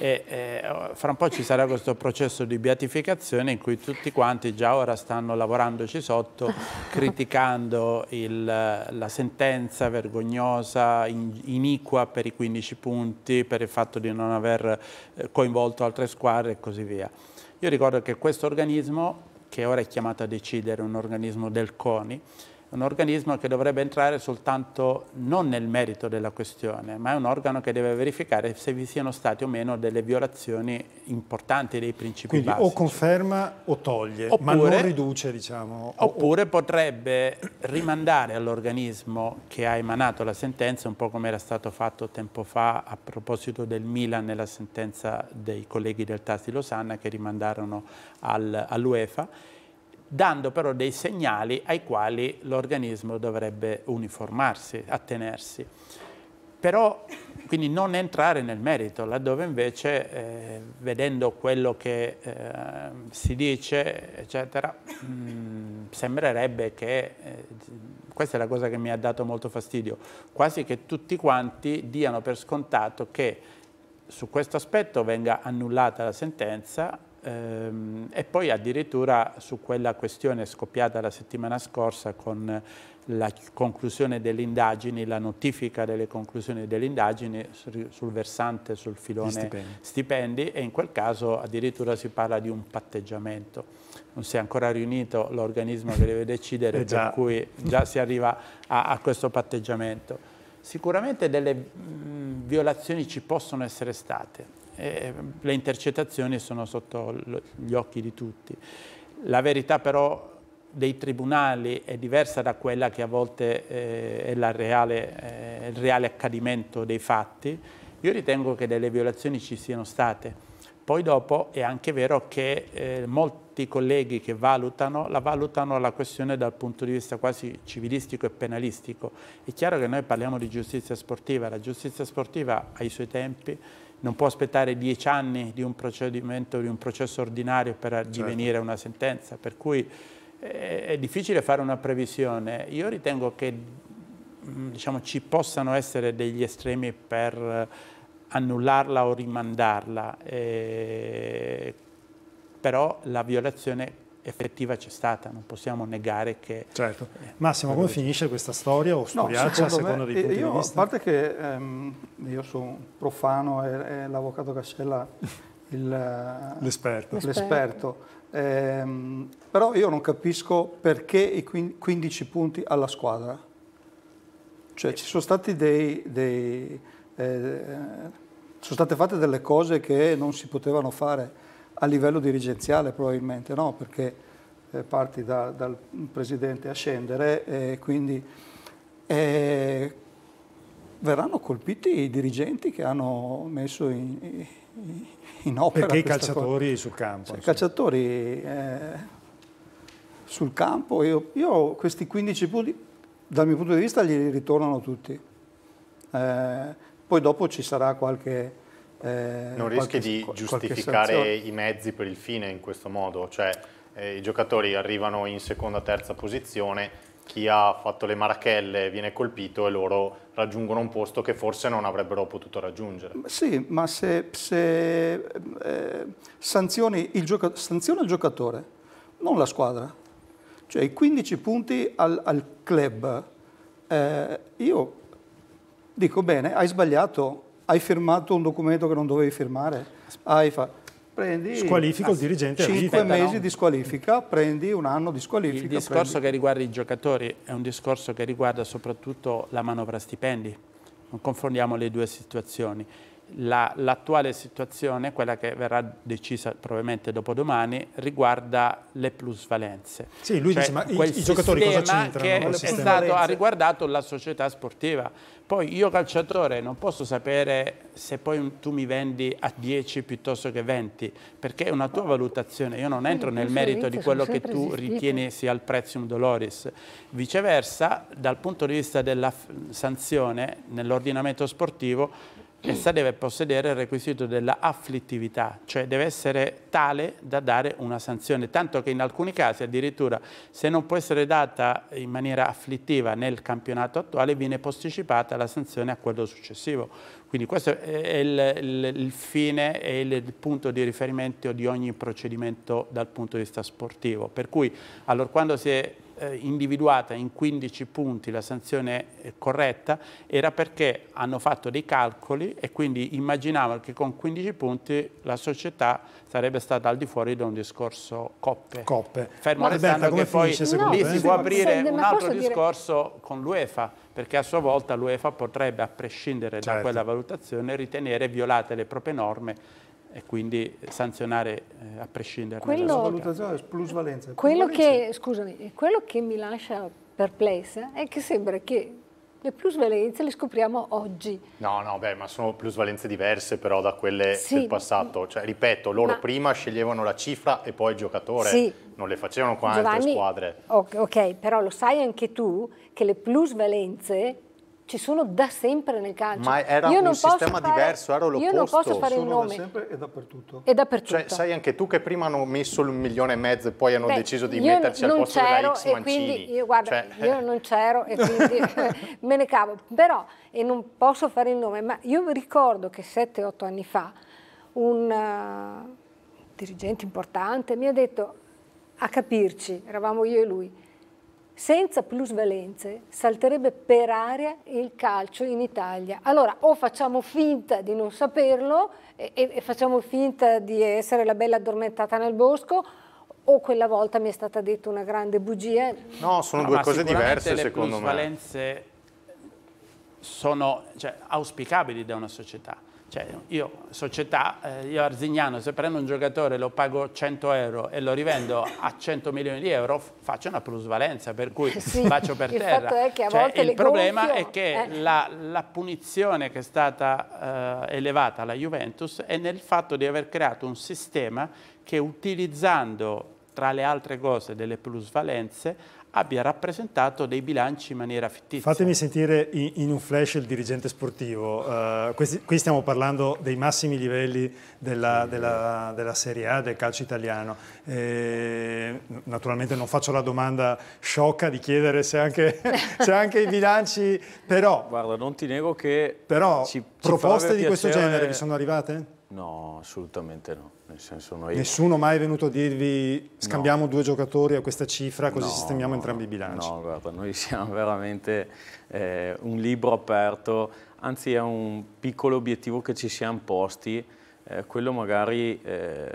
e eh, fra un po' ci sarà questo processo di beatificazione in cui tutti quanti già ora stanno lavorandoci sotto, criticando il, la sentenza vergognosa, in, iniqua per i 15 punti, per il fatto di non aver eh, coinvolto altre squadre e così via. Io ricordo che questo organismo, che ora è chiamato a decidere, un organismo del CONI, un organismo che dovrebbe entrare soltanto non nel merito della questione, ma è un organo che deve verificare se vi siano state o meno delle violazioni importanti dei principi Quindi basici. o conferma o toglie, oppure, ma non riduce, diciamo. Oppure o... potrebbe rimandare all'organismo che ha emanato la sentenza, un po' come era stato fatto tempo fa a proposito del Milan nella sentenza dei colleghi del TAS di Losanna che rimandarono al, all'UEFA, dando però dei segnali ai quali l'organismo dovrebbe uniformarsi, attenersi. Però quindi non entrare nel merito, laddove invece eh, vedendo quello che eh, si dice, eccetera, mh, mm, sembrerebbe che, eh, questa è la cosa che mi ha dato molto fastidio, quasi che tutti quanti diano per scontato che su questo aspetto venga annullata la sentenza Ehm, e poi addirittura su quella questione scoppiata la settimana scorsa con la conclusione delle indagini, la notifica delle conclusioni delle indagini sul versante, sul filone stipendi. stipendi. e in quel caso addirittura si parla di un patteggiamento. Non si è ancora riunito l'organismo che deve decidere, eh per cui già si arriva a, a questo patteggiamento. Sicuramente delle mh, violazioni ci possono essere state, eh, le intercettazioni sono sotto gli occhi di tutti. La verità però dei tribunali è diversa da quella che a volte eh, è reale, eh, il reale accadimento dei fatti, io ritengo che delle violazioni ci siano state. Poi dopo è anche vero che eh, molti colleghi che valutano, la valutano la questione dal punto di vista quasi civilistico e penalistico. È chiaro che noi parliamo di giustizia sportiva, la giustizia sportiva ha i suoi tempi, non può aspettare dieci anni di un procedimento, di un processo ordinario per certo. divenire una sentenza, per cui è, eh, è difficile fare una previsione. Io ritengo che mm, diciamo, ci possano essere degli estremi per annullarla o rimandarla, eh, però la violazione effettiva c'è stata, non possiamo negare che... Certo. Eh, Massimo, come finisce questa storia o studiaccia no, secondo, secondo me, dei eh, punti io, di vista? A parte che ehm, io sono profano e, e l'avvocato Cascella eh, l'esperto. Eh, però io non capisco perché i 15 punti alla squadra. Cioè ci sono stati dei... dei eh, sono state fatte delle cose che non si potevano fare a livello dirigenziale probabilmente no, perché eh, parti da, dal presidente a scendere e quindi eh, verranno colpiti i dirigenti che hanno messo in, in, opera Perché i calciatori cosa. sul campo. Cioè, I calciatori eh, sul campo, io, io, questi 15 punti dal mio punto di vista li ritornano tutti. Eh, poi dopo ci sarà qualche eh, non rischi di giustificare i mezzi per il fine in questo modo, cioè eh, i giocatori arrivano in seconda, terza posizione, chi ha fatto le marachelle viene colpito e loro raggiungono un posto che forse non avrebbero potuto raggiungere. Sì, ma se, se eh, sanzioni, il gioca sanzioni il giocatore, non la squadra, cioè i 15 punti al, al club, eh, io dico bene, hai sbagliato hai firmato un documento che non dovevi firmare, hai fa- prendi squalifico il dirigente Cinque mesi no? di squalifica, prendi un anno di squalifica. Il discorso prendi... che riguarda i giocatori è un discorso che riguarda soprattutto la manovra stipendi, non confondiamo le due situazioni. l'attuale situazione, quella che verrà decisa probabilmente dopodomani, riguarda le plusvalenze. Sì, lui cioè, dice, ma i, i giocatori cosa c'entrano? Che è stato, ha riguardato la società sportiva poi io calciatore non posso sapere se poi tu mi vendi a 10 piuttosto che 20, perché è una tua valutazione, io non entro nel merito di quello che tu ritieni sia il prezium doloris. Viceversa, dal punto di vista della sanzione nell'ordinamento sportivo, essa deve possedere il requisito della afflittività, cioè deve essere tale da dare una sanzione, tanto che in alcuni casi addirittura se non può essere data in maniera afflittiva nel campionato attuale viene posticipata la sanzione a quello successivo. Quindi questo è il, il, il fine e il, il, punto di riferimento di ogni procedimento dal punto di vista sportivo, per cui allora quando si è eh, individuata in 15 punti la sanzione corretta era perché hanno fatto dei calcoli e quindi immaginavano che con 15 punti la società sarebbe stata al di fuori da un discorso coppe. coppe. Fermo ma restando che poi no, lì si può aprire se, un altro discorso dire... con l'UEFA, perché a sua volta l'UEFA potrebbe, a prescindere certo. da quella valutazione, ritenere violate le proprie norme e quindi sanzionare eh, a prescindere quello, plusvalenza. Quello, che, scusami, quello che mi lascia perplessa è che sembra che le plusvalenze le scopriamo oggi. No, no, beh, ma sono plusvalenze diverse però da quelle sì, del passato. Cioè, ripeto, loro ma... prima sceglievano la cifra e poi il giocatore. Sì. Non le facevano qua Giovanni, altre squadre. Ok, però lo sai anche tu che le plusvalenze ci sono da sempre nel calcio. Ma era io un sistema fare, diverso, era l'opposto. Io non posso fare sono il nome. Da sempre e dappertutto. E dappertutto. Cioè, sai anche tu che prima hanno messo il milione e mezzo e poi hanno Beh, deciso di metterci al posto della X Mancini. Quindi, io, guarda, cioè... io eh. non c'ero e quindi me ne cavo. Però, e non posso fare il nome, ma io ricordo che 7-8 anni fa un uh, dirigente importante mi ha detto, a capirci, eravamo io e lui, senza plusvalenze salterebbe per aria il calcio in Italia. Allora o facciamo finta di non saperlo e, e facciamo finta di essere la bella addormentata nel bosco o quella volta mi è stata detta una grande bugia. No, sono no, due cose diverse secondo me. Le plusvalenze sono cioè, auspicabili da una società cioè io, società, eh, io Arzignano, se prendo un giocatore, lo pago 100 euro e lo rivendo a 100 milioni di euro, faccio una plusvalenza, per cui sì, faccio per il terra. Cioè, il, cioè, il problema gonfio, è che eh. la, la, punizione che è stata eh, elevata alla Juventus è nel fatto di aver creato un sistema che utilizzando, tra le altre cose, delle plusvalenze, abbia rappresentato dei bilanci in maniera fittizia. Fatemi sentire in, in un flash il dirigente sportivo. Uh, questi, qui stiamo parlando dei massimi livelli della, della, della Serie A, del calcio italiano. E, eh, naturalmente non faccio la domanda sciocca di chiedere se anche, se anche i bilanci, però... Guarda, non ti nego che... Però ci, proposte ci di questo genere vi sono arrivate? No, assolutamente no. Nel senso noi... Nessuno mai è venuto a dirvi scambiamo no. due giocatori a questa cifra così no, sistemiamo entrambi i bilanci. No, guarda, noi siamo veramente eh, un libro aperto, anzi è un piccolo obiettivo che ci siamo posti, eh, quello magari eh,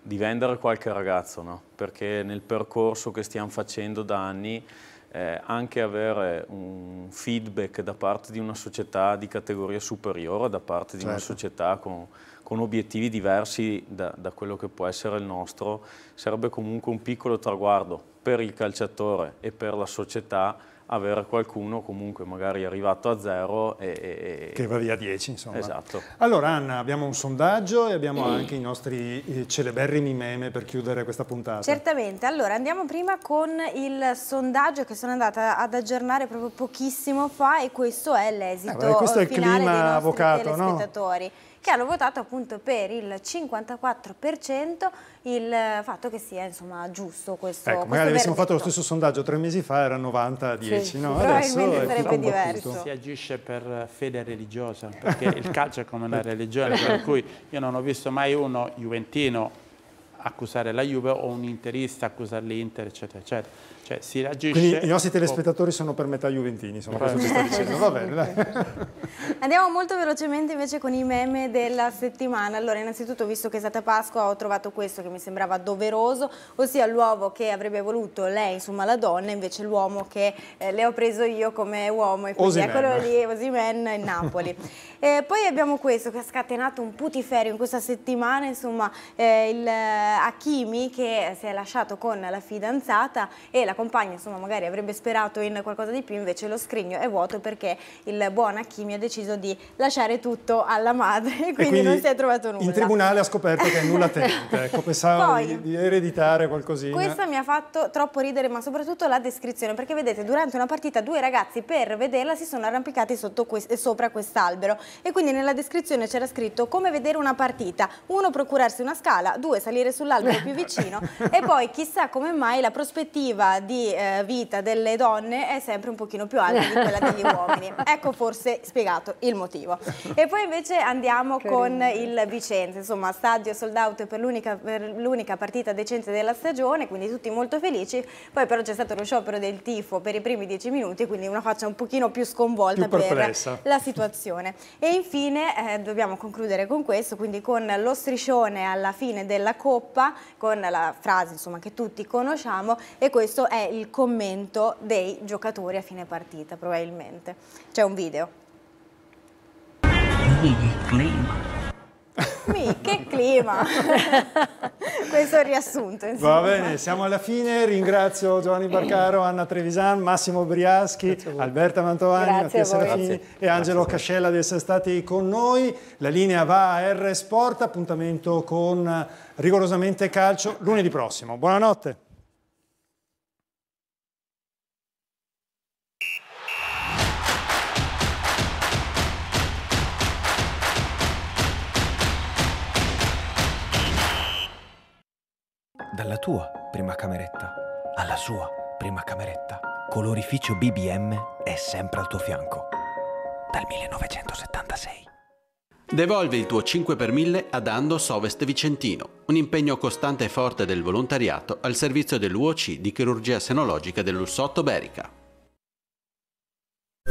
di vendere qualche ragazzo, no? perché nel percorso che stiamo facendo da anni eh, anche avere un feedback da parte di una società di categoria superiore, da parte di certo. una società con con obiettivi diversi da, da, quello che può essere il nostro, sarebbe comunque un piccolo traguardo per il calciatore e per la società avere qualcuno comunque magari arrivato a zero e, e che va via 10 insomma. Esatto. Allora Anna abbiamo un sondaggio e abbiamo mm. anche i nostri celeberrimi meme per chiudere questa puntata. Certamente, allora andiamo prima con il sondaggio che sono andata ad aggiornare proprio pochissimo fa e questo è l'esito eh, beh, questo è il clima avvocato, dei telespettatori. No? che hanno votato appunto per il 54% il eh, fatto che sia insomma giusto questo Ecco, questo magari avessimo fatto lo stesso sondaggio tre mesi fa era 90-10, sì, no? Sì, Adesso sarebbe diverso. Si agisce per fede religiosa, perché il calcio è come una religione, per cui io non ho visto mai uno juventino accusare la Juve o un interista accusare l'Inter, eccetera, eccetera. Cioè, si reagisce... Quindi i nostri telespettatori sono per metà juventini, sono questo che sto esatto. dicendo, va bene. Andiamo molto velocemente invece con i meme della settimana. Allora, innanzitutto, visto che è stata Pasqua, ho trovato questo che mi sembrava doveroso, ossia l'uovo che avrebbe voluto lei insomma, la donna, invece l'uomo che eh, le ho preso io come uomo, e quindi Osimen. eccolo lì, Osimen in Napoli. eh, poi abbiamo questo che ha scatenato un putiferio in questa settimana, insomma, eh, il eh, Hakimi che si è lasciato con la fidanzata e la compagna insomma, magari avrebbe sperato in qualcosa di più, invece lo scrigno è vuoto perché il buon Hakimi ha deciso di lasciare tutto alla madre quindi, quindi non si è trovato nulla. In tribunale ha scoperto che è nulla tenente, cioè, ecco, pensavo Poi, di, di, ereditare qualcosina. Questa mi ha fatto troppo ridere, ma soprattutto la descrizione, perché vedete, durante una partita due ragazzi per vederla si sono arrampicati sotto que sopra quest'albero e quindi nella descrizione c'era scritto come vedere una partita, uno procurarsi una scala, due salire sull'albero più vicino e poi chissà come mai la prospettiva di di eh, vita delle donne è sempre un pochino più alta di quella degli uomini. Ecco forse spiegato il motivo. E poi invece andiamo Carino. con il Vicenza, insomma stadio sold out per l'unica partita decente della stagione, quindi tutti molto felici. Poi però c'è stato lo sciopero del tifo per i primi dieci minuti, quindi una faccia un pochino più sconvolta più per la situazione. E infine eh, dobbiamo concludere con questo, quindi con lo striscione alla fine della Coppa, con la frase insomma, che tutti conosciamo e questo è il commento dei giocatori a fine partita, probabilmente. C'è un video. Mi, che clima! Questo è il riassunto. Insomma. Va bene, siamo alla fine. Ringrazio Giovanni Barcaro, Anna Trevisan, Massimo Briaschi, Alberta Mantovani, Mattia Serafini Grazie. e Angelo Grazie. Cascella di essere stati con noi. La linea va a R Sport, appuntamento con eh, Rigorosamente Calcio lunedì prossimo. Buonanotte. Dalla tua prima cameretta alla sua prima cameretta. Colorificio BBM è sempre al tuo fianco. Dal 1976. Devolvi il tuo 5 per 1000 ad Andos Ovest Vicentino, un impegno costante e forte del volontariato al servizio dell'UOC di chirurgia senologica dell'Ussotto Berica.